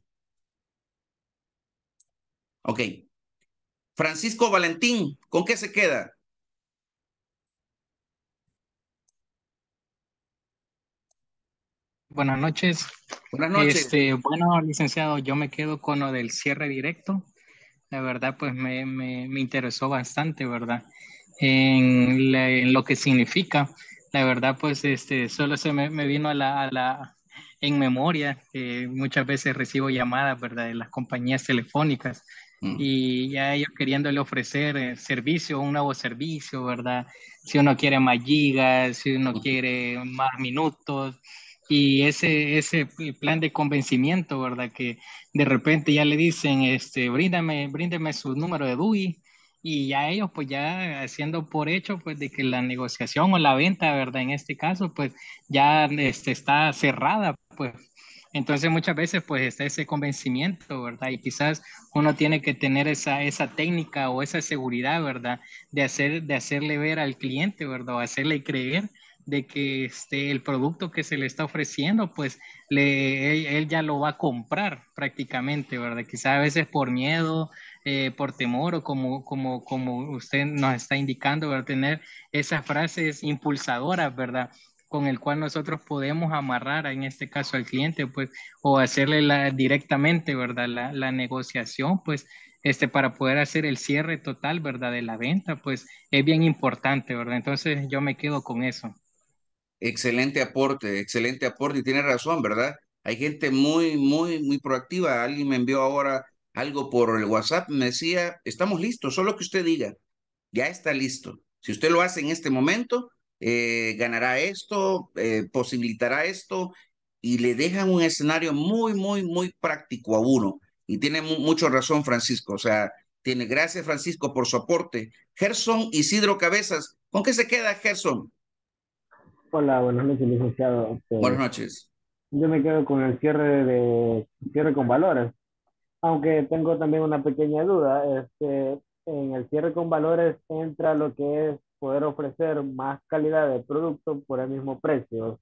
Ok. Francisco Valentín, ¿con qué se queda? Buenas noches. Buenas noches. Este, bueno, licenciado, yo me quedo con lo del cierre directo. La verdad, pues me, me, interesó bastante, ¿verdad? en, lo que significa la verdad, pues este, solo se me, vino a la, a la, en memoria eh, muchas veces recibo llamadas, ¿verdad?, de las compañías telefónicas mm. y ya ellos queriéndole ofrecer eh, servicio, un nuevo servicio, ¿verdad? Si uno quiere más gigas, si uno quiere más minutos y ese, ese plan de convencimiento, ¿verdad? Que de repente ya le dicen, este, bríndeme su número de DUI y ya ellos pues ya haciendo por hecho pues de que la negociación o la venta, ¿verdad? En este caso pues ya este, está cerrada pues. Entonces muchas veces pues está ese convencimiento, ¿verdad? Y quizás uno tiene que tener esa, esa técnica o esa seguridad, ¿verdad? De, hacer, de hacerle ver al cliente, ¿verdad? O hacerle creer de que este, el producto que se le está ofreciendo, pues le, él, él, ya lo va a comprar prácticamente, ¿verdad? Quizás a veces por miedo, eh, por temor o como, como, como usted nos está indicando, ¿verdad? tener esas frases impulsadoras, ¿verdad? con el cual nosotros podemos amarrar en este caso al cliente, pues, o hacerle la, directamente, ¿verdad? La, la, negociación, pues, este, para poder hacer el cierre total, ¿verdad? De la venta, pues, es bien importante, ¿verdad? Entonces, yo me quedo con eso. Excelente aporte, excelente aporte, y tiene razón, ¿verdad? Hay gente muy, muy, muy proactiva. Alguien me envió ahora algo por el WhatsApp, me decía, estamos listos, solo que usted diga, ya está listo. Si usted lo hace en este momento, eh, ganará esto, eh, posibilitará esto, y le dejan un escenario muy, muy, muy práctico a uno. Y tiene mucha mucho razón Francisco, o sea, tiene gracias Francisco por su aporte. Gerson Isidro Cabezas, ¿con qué se queda Gerson? Hola, buenas noches, licenciado. Buenas noches. Yo me quedo con el cierre de cierre con valores. Aunque tengo también una pequeña duda, este, en el cierre con valores entra lo que es poder ofrecer más calidad de producto por el mismo precio.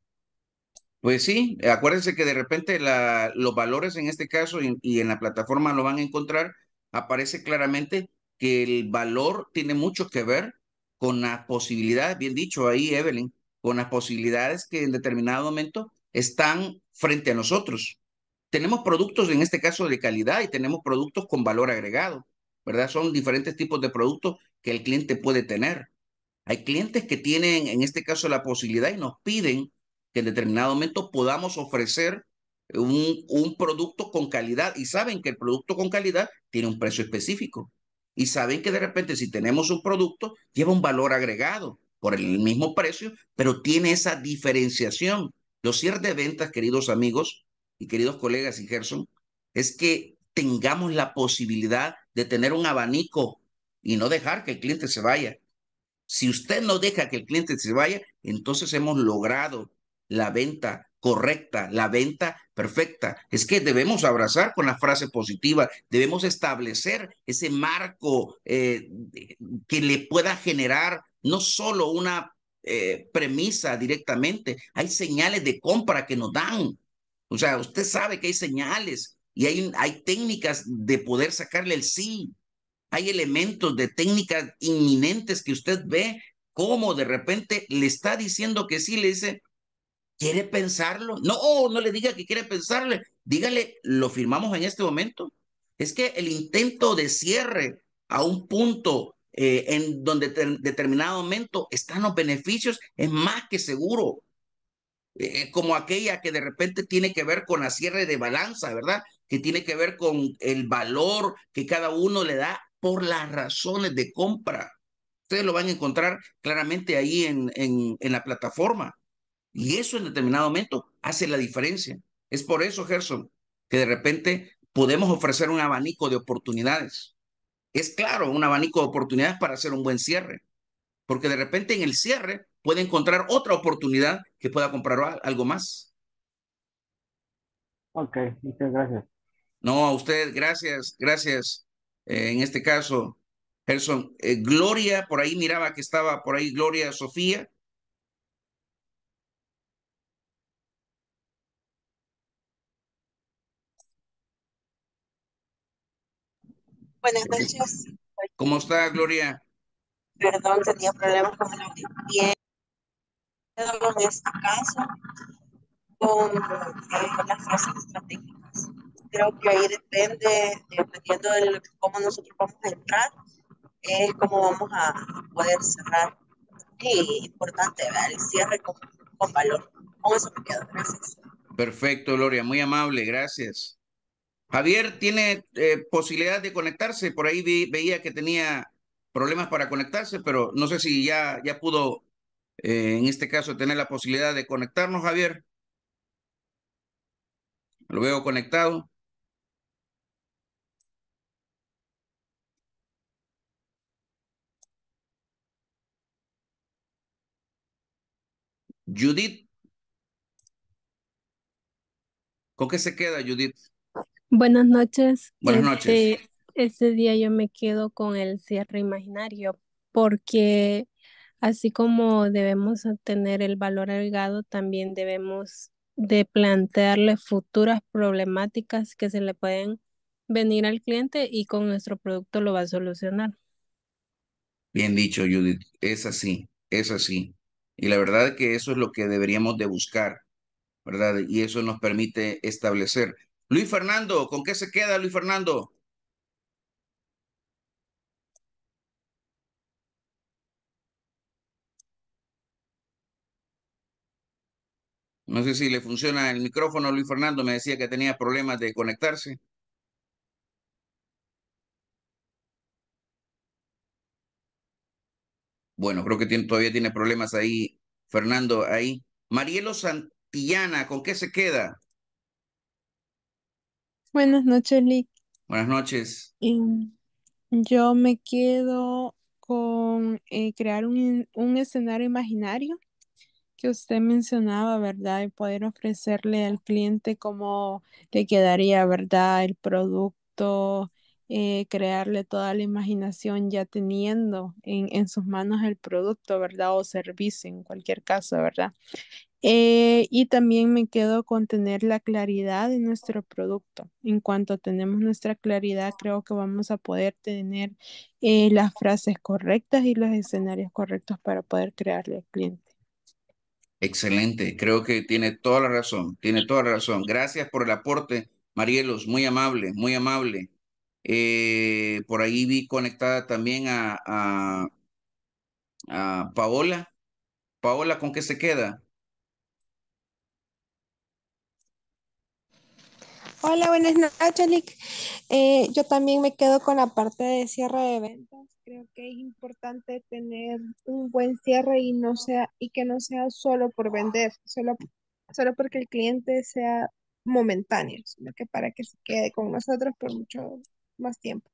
Pues sí, acuérdense que de repente los valores en este caso y, en la plataforma lo van a encontrar, aparece claramente que el valor tiene mucho que ver con la posibilidad, bien dicho ahí Evelyn, con las posibilidades que en determinado momento están frente a nosotros tenemos productos, en este caso, de calidad y tenemos productos con valor agregado, ¿verdad? Son diferentes tipos de productos que el cliente puede tener. Hay clientes que tienen, en este caso, la posibilidad y nos piden que en determinado momento podamos ofrecer un, producto con calidad y saben que el producto con calidad tiene un precio específico. Y saben que de repente si tenemos un producto, lleva un valor agregado por el mismo precio, pero tiene esa diferenciación. Los cierres de ventas, queridos amigos, y queridos colegas y Gerson, es que tengamos la posibilidad de tener un abanico y no dejar que el cliente se vaya. Si usted no deja que el cliente se vaya, entonces hemos logrado la venta correcta, la venta perfecta. Es que debemos abrazar con la frase positiva, debemos establecer ese marco eh, que le pueda generar no solo una eh, premisa directamente, hay señales de compra que nos dan o sea, usted sabe que hay señales y hay, hay técnicas de poder sacarle el sí. Hay elementos de técnicas inminentes que usted ve cómo de repente le está diciendo que sí, le dice, ¿quiere pensarlo? No, no le diga que quiere pensarle, dígale, lo firmamos en este momento. Es que el intento de cierre a un punto eh, en donde en determinado momento están los beneficios es más que seguro. Eh, como aquella que de repente tiene que ver con la cierre de balanza, ¿verdad? Que tiene que ver con el valor que cada uno le da por las razones de compra. Ustedes lo van a encontrar claramente ahí en, en, en la plataforma. Y eso en determinado momento hace la diferencia. Es por eso, Gerson, que de repente podemos ofrecer un abanico de oportunidades. Es claro, un abanico de oportunidades para hacer un buen cierre. Porque de repente en el cierre puede encontrar otra oportunidad que pueda comprar algo más. Ok, muchas gracias. No, a usted, gracias, gracias. Eh, en este caso, Gerson, eh, Gloria, por ahí miraba que estaba por ahí Gloria Sofía. Buenas noches. ¿Cómo está, Gloria? Perdón, tenía problemas con el en esta casa con eh, las frases estratégicas. Creo que ahí depende, dependiendo de cómo nosotros vamos a entrar, es cómo vamos a poder cerrar. Y importante, ¿verdad? el cierre con, valor. Con eso me quedo. Gracias. Perfecto, Gloria. Muy amable. Gracias. Javier, ¿tiene eh, posibilidad de conectarse? Por ahí veía que tenía problemas para conectarse, pero no sé si ya, ya pudo eh, en este caso tener la posibilidad de conectarnos, Javier. Lo veo conectado. Judith. ¿Con qué se queda, Judith? Buenas noches. Buenas noches. Ese este día yo me quedo con el cierre imaginario porque Así como debemos tener el valor agregado, también debemos de plantearle futuras problemáticas que se le pueden venir al cliente y con nuestro producto lo va a solucionar. Bien dicho, Judith. Es así, es así. Y la verdad es que eso es lo que deberíamos de buscar, ¿verdad? Y eso nos permite establecer. Luis Fernando, ¿con qué se queda Luis Fernando? No sé si le funciona el micrófono, Luis Fernando, me decía que tenía problemas de conectarse. Bueno, creo que todavía tiene problemas ahí, Fernando, ahí. Marielo Santillana, ¿con qué se queda? Buenas noches, Lick. Buenas noches. Em, yo me quedo con eh, crear un, un escenario imaginario que usted mencionaba, ¿verdad? Y poder ofrecerle al cliente cómo le quedaría, ¿verdad? El producto, eh, crearle toda la imaginación ya teniendo en, sus manos el producto, ¿verdad? O servicio en cualquier caso, ¿verdad? Eh, y también me quedo con tener la claridad de nuestro producto. En cuanto tenemos nuestra claridad, creo que vamos a poder tener eh, las frases correctas y los escenarios correctos para poder crearle al cliente. Excelente, creo que tiene toda la razón, tiene toda la razón. Gracias por el aporte, Marielos, muy amable, muy amable. Eh, por ahí vi conectada también a, a Paola. Paola, ¿con qué se queda? Hola, buenas noches, eh, yo también me quedo con la parte de cierre de ventas. Creo que es importante tener un buen cierre y no sea y que no sea solo por vender, solo, solo porque el cliente sea momentáneo, sino que para que se quede con nosotros por mucho más tiempo.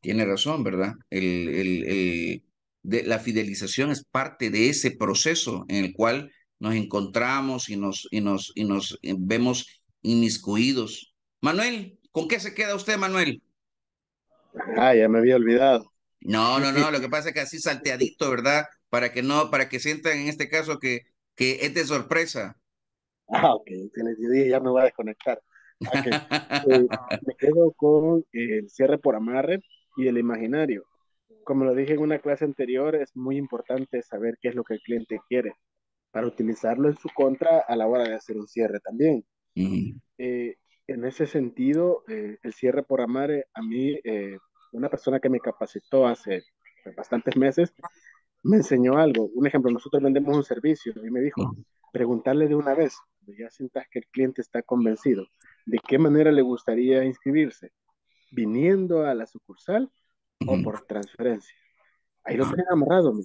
Tiene razón, ¿verdad? El, el, de, la fidelización es parte de ese proceso en el cual nos encontramos y nos, y nos, y nos eh, vemos inmiscuidos. Manuel, ¿con qué se queda usted, Manuel? Ah, ya me había olvidado. No, no, no, lo que pasa es que así salteadito, ¿verdad? Para que no, para que sientan en este caso que, que es de sorpresa. Ah, ok, ya me voy a desconectar. Ah, eh, me quedo con el cierre por amarre y el imaginario. Como lo dije en una clase anterior, es muy importante saber qué es lo que el cliente quiere para utilizarlo en su contra a la hora de hacer un cierre también. Eh, en ese sentido, eh, el cierre por amar a mí, eh, una persona que me capacitó hace bastantes meses, me enseñó algo. Un ejemplo, nosotros vendemos un servicio y me dijo, preguntarle de una vez, ya sientas que el cliente está convencido, de qué manera le gustaría inscribirse, viniendo a la sucursal o por transferencia. Ahí lo tienen amarrado, mi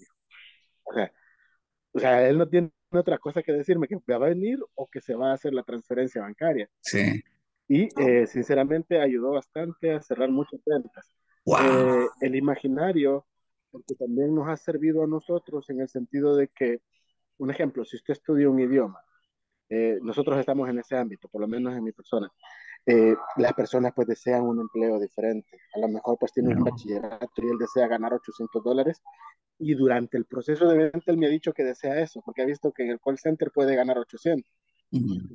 O sea, o sea, él no tiene otra cosa que decirme que va a venir o que se va a hacer la transferencia bancaria. Sí. Y eh, sinceramente ayudó bastante a cerrar muchas ventas. Eh, el imaginario, porque también nos ha servido a nosotros en el sentido de que, un ejemplo, si usted estudia un idioma, eh, nosotros estamos en ese ámbito, por lo menos en mi persona. Eh, las personas pues desean un empleo diferente. A lo mejor pues tiene un bachillerato y él desea ganar 800 dólares y durante el proceso de venta él me ha dicho que desea eso, porque ha visto que en el call center puede ganar 800.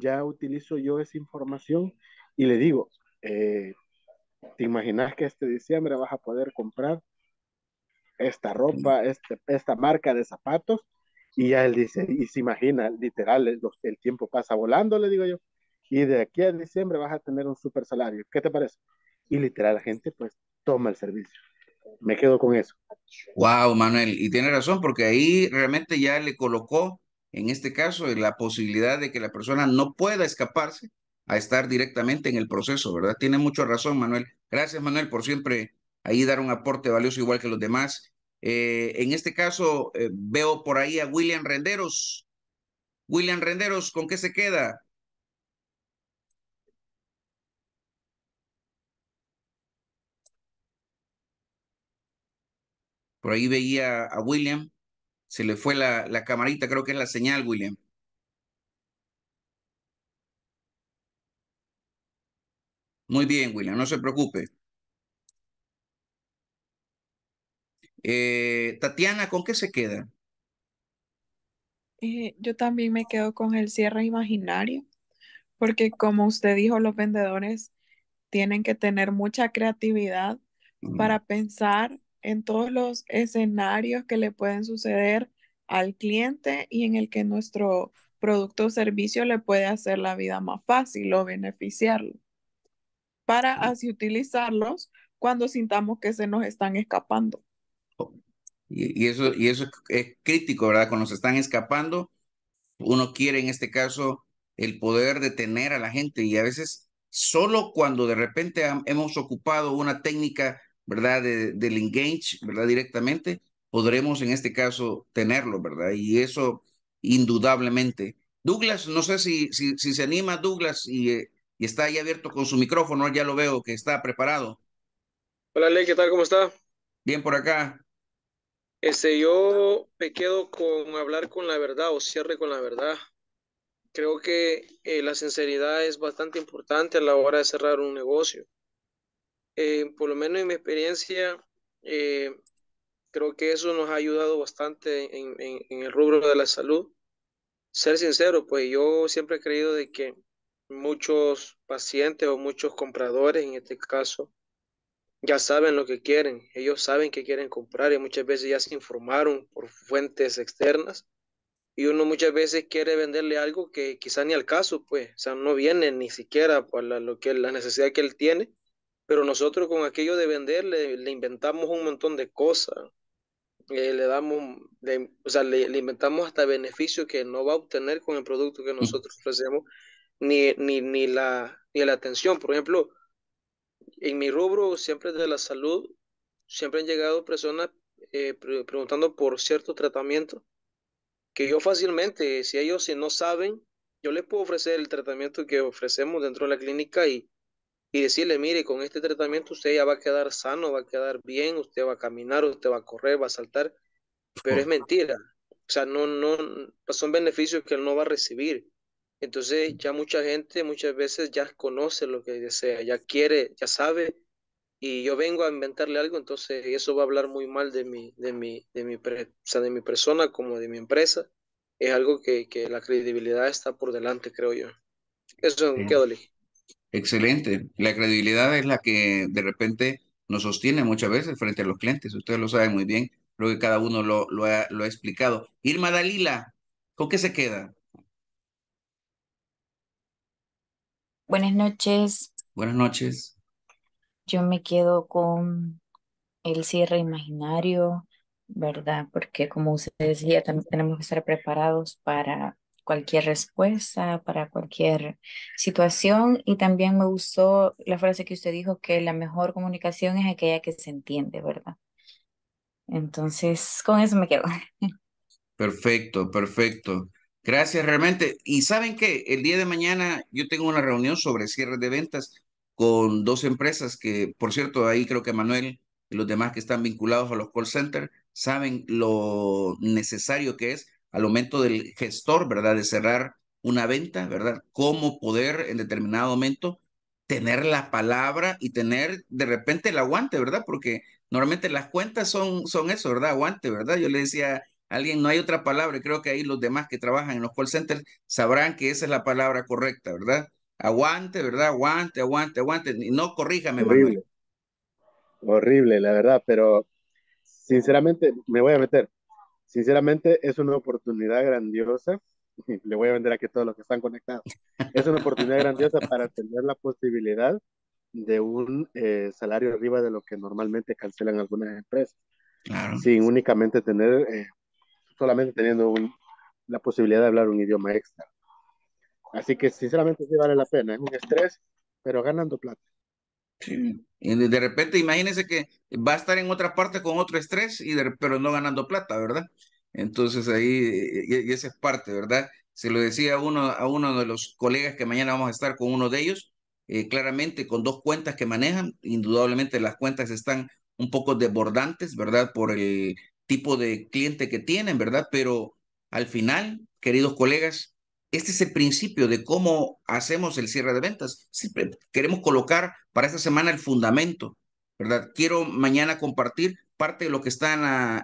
Ya utilizo yo esa información y le digo, eh, ¿te imaginas que este diciembre vas a poder comprar esta ropa, este, esta marca de zapatos? Y ya él dice, y se imagina, literal, el tiempo pasa volando, le digo yo y de aquí a diciembre vas a tener un super salario. ¿Qué te parece? Y literal la gente pues toma el servicio. Me quedo con eso. Wow, Manuel, y tiene razón porque ahí realmente ya le colocó en este caso la posibilidad de que la persona no pueda escaparse a estar directamente en el proceso, ¿verdad? Tiene mucha razón, Manuel. Gracias, Manuel, por siempre ahí dar un aporte valioso igual que los demás. Eh, en este caso, eh, veo por ahí a William Renderos. William Renderos, ¿con qué se queda? Por ahí veía a William, se le fue la, camarita, creo que es la señal, William. Muy bien, William, no se preocupe. Eh, Tatiana, ¿con qué se queda? Eh, yo también me quedo con el cierre imaginario, porque como usted dijo, los vendedores tienen que tener mucha creatividad para pensar en todos los escenarios que le pueden suceder al cliente y en el que nuestro producto o servicio le puede hacer la vida más fácil o beneficiarlo, para así utilizarlos cuando sintamos que se nos están escapando. Oh, y, eso, y eso es crítico, ¿verdad? Cuando se están escapando, uno quiere en este caso el poder detener a la gente y a veces solo cuando de repente hemos ocupado una técnica ¿verdad? del engage, ¿verdad? Directamente, podremos en este caso tenerlo, ¿verdad? Y eso indudablemente. Douglas, no sé si, si, se anima Douglas y, eh, y, está ahí abierto con su micrófono, ya lo veo que está preparado. Hola, Ley, ¿qué tal? ¿Cómo está? Bien por acá. Este, yo me quedo con hablar con la verdad o cierre con la verdad. Creo que eh, la sinceridad es bastante importante a la hora de cerrar un negocio. Eh, por lo menos en mi experiencia, eh, creo que eso nos ha ayudado bastante en, el rubro de la salud. Ser sincero, pues yo siempre he creído de que muchos pacientes o muchos compradores en este caso ya saben lo que quieren, ellos saben que quieren comprar y muchas veces ya se informaron por fuentes externas y uno muchas veces quiere venderle algo que quizá ni al caso, pues, o sea, no viene ni siquiera por lo que, la necesidad que él tiene pero nosotros con aquello de vender le, inventamos un montón de cosas. Eh, le damos, o sea, le, inventamos hasta beneficios que no va a obtener con el producto que nosotros ofrecemos, ni, ni, la, la atención. Por ejemplo, en mi rubro siempre de la salud, siempre han llegado personas eh, preguntando por cierto tratamiento que yo fácilmente, si ellos si no saben, yo les puedo ofrecer el tratamiento que ofrecemos dentro de la clínica y, y decirle, mire, con este tratamiento usted ya va a quedar sano, va a quedar bien, usted va a caminar, usted va a correr, va a saltar, pero es mentira. O sea, no, no, pues, son beneficios que él no va a recibir. Entonces ya mucha gente muchas veces ya conoce lo que desea, ya quiere, ya sabe, y yo vengo a inventarle algo, entonces eso va a hablar muy mal de mi, de mi, de mi, de mi persona como de mi empresa. Es algo que, la credibilidad está por delante, creo yo. Eso es sí. Excelente. La credibilidad es la que de repente nos sostiene muchas veces frente a los clientes. Ustedes lo saben muy bien. Creo que cada uno lo, lo, ha, lo ha explicado. Irma Dalila, ¿con qué se queda? Buenas noches. Buenas noches. Yo me quedo con el cierre imaginario, ¿verdad? Porque como usted decía, también tenemos que estar preparados para cualquier respuesta, para cualquier situación. Y también me gustó la frase que usted dijo, que la mejor comunicación es aquella que se entiende, ¿verdad? Entonces, con eso me quedo. Perfecto, perfecto. Gracias realmente. Y saben que el día de mañana yo tengo una reunión sobre cierre de ventas con dos empresas que, por cierto, ahí creo que Manuel y los demás que están vinculados a los call centers saben lo necesario que es al momento del gestor, ¿verdad? De cerrar una venta, ¿verdad? Cómo poder en determinado momento tener la palabra y tener de repente el aguante, ¿verdad? Porque normalmente las cuentas son, son eso, ¿verdad? Aguante, ¿verdad? Yo le decía a alguien, no hay otra palabra, creo que ahí los demás que trabajan en los call centers sabrán que esa es la palabra correcta, ¿verdad? Aguante, ¿verdad? Aguante, aguante, aguante. Y no corríjame, Horrible. Horrible, la verdad, pero sinceramente me voy a meter. Sinceramente, es una oportunidad grandiosa. Le voy a vender aquí a todos los que están conectados. Es una oportunidad grandiosa para tener la posibilidad de un eh, salario arriba de lo que normalmente cancelan algunas empresas. Sin únicamente tener, eh, solamente teniendo la posibilidad de hablar un idioma extra. Así que sinceramente sí vale la pena. Es un estrés, pero ganando plata. Y de repente, imagínense que va a estar en otra parte con otro estrés, y pero no ganando plata, ¿verdad? Entonces ahí, y, esa es parte, ¿verdad? Se lo decía a uno, a uno de los colegas que mañana vamos a estar con uno de ellos, eh, claramente con dos cuentas que manejan, indudablemente las cuentas están un poco desbordantes, ¿verdad? Por el tipo de cliente que tienen, ¿verdad? Pero al final, queridos colegas, este es el principio de cómo hacemos el cierre de ventas. Siempre queremos colocar para esta semana el fundamento, ¿verdad? Quiero mañana compartir parte de lo que está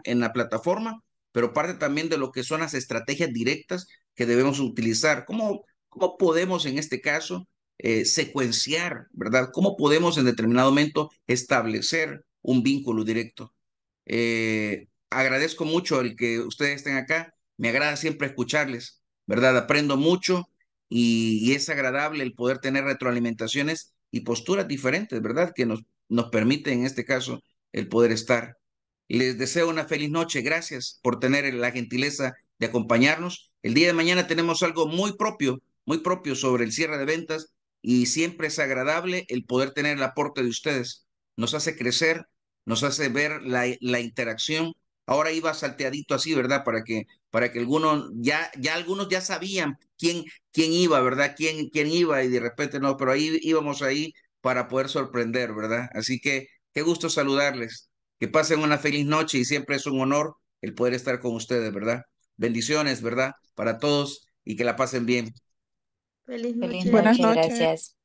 en la, plataforma, pero parte también de lo que son las estrategias directas que debemos utilizar. ¿Cómo, cómo podemos en este caso eh, secuenciar, ¿verdad? ¿Cómo podemos en determinado momento establecer un vínculo directo? Eh, agradezco mucho el que ustedes estén acá. Me agrada siempre escucharles. ¿verdad? Aprendo mucho y, es agradable el poder tener retroalimentaciones y posturas diferentes, ¿verdad? Que nos, nos permite en este caso el poder estar. Les deseo una feliz noche. Gracias por tener la gentileza de acompañarnos. El día de mañana tenemos algo muy propio, muy propio sobre el cierre de ventas y siempre es agradable el poder tener el aporte de ustedes. Nos hace crecer, nos hace ver la, la interacción. Ahora iba salteadito así, ¿verdad? Para que para que algunos, ya, ya algunos ya sabían quién, quién iba, ¿verdad? Quién, quién iba y de repente no, pero ahí íbamos ahí para poder sorprender, ¿verdad? Así que qué gusto saludarles, que pasen una feliz noche y siempre es un honor el poder estar con ustedes, ¿verdad? Bendiciones, ¿verdad? Para todos y que la pasen bien. Feliz noche. Buenas noches. Gracias.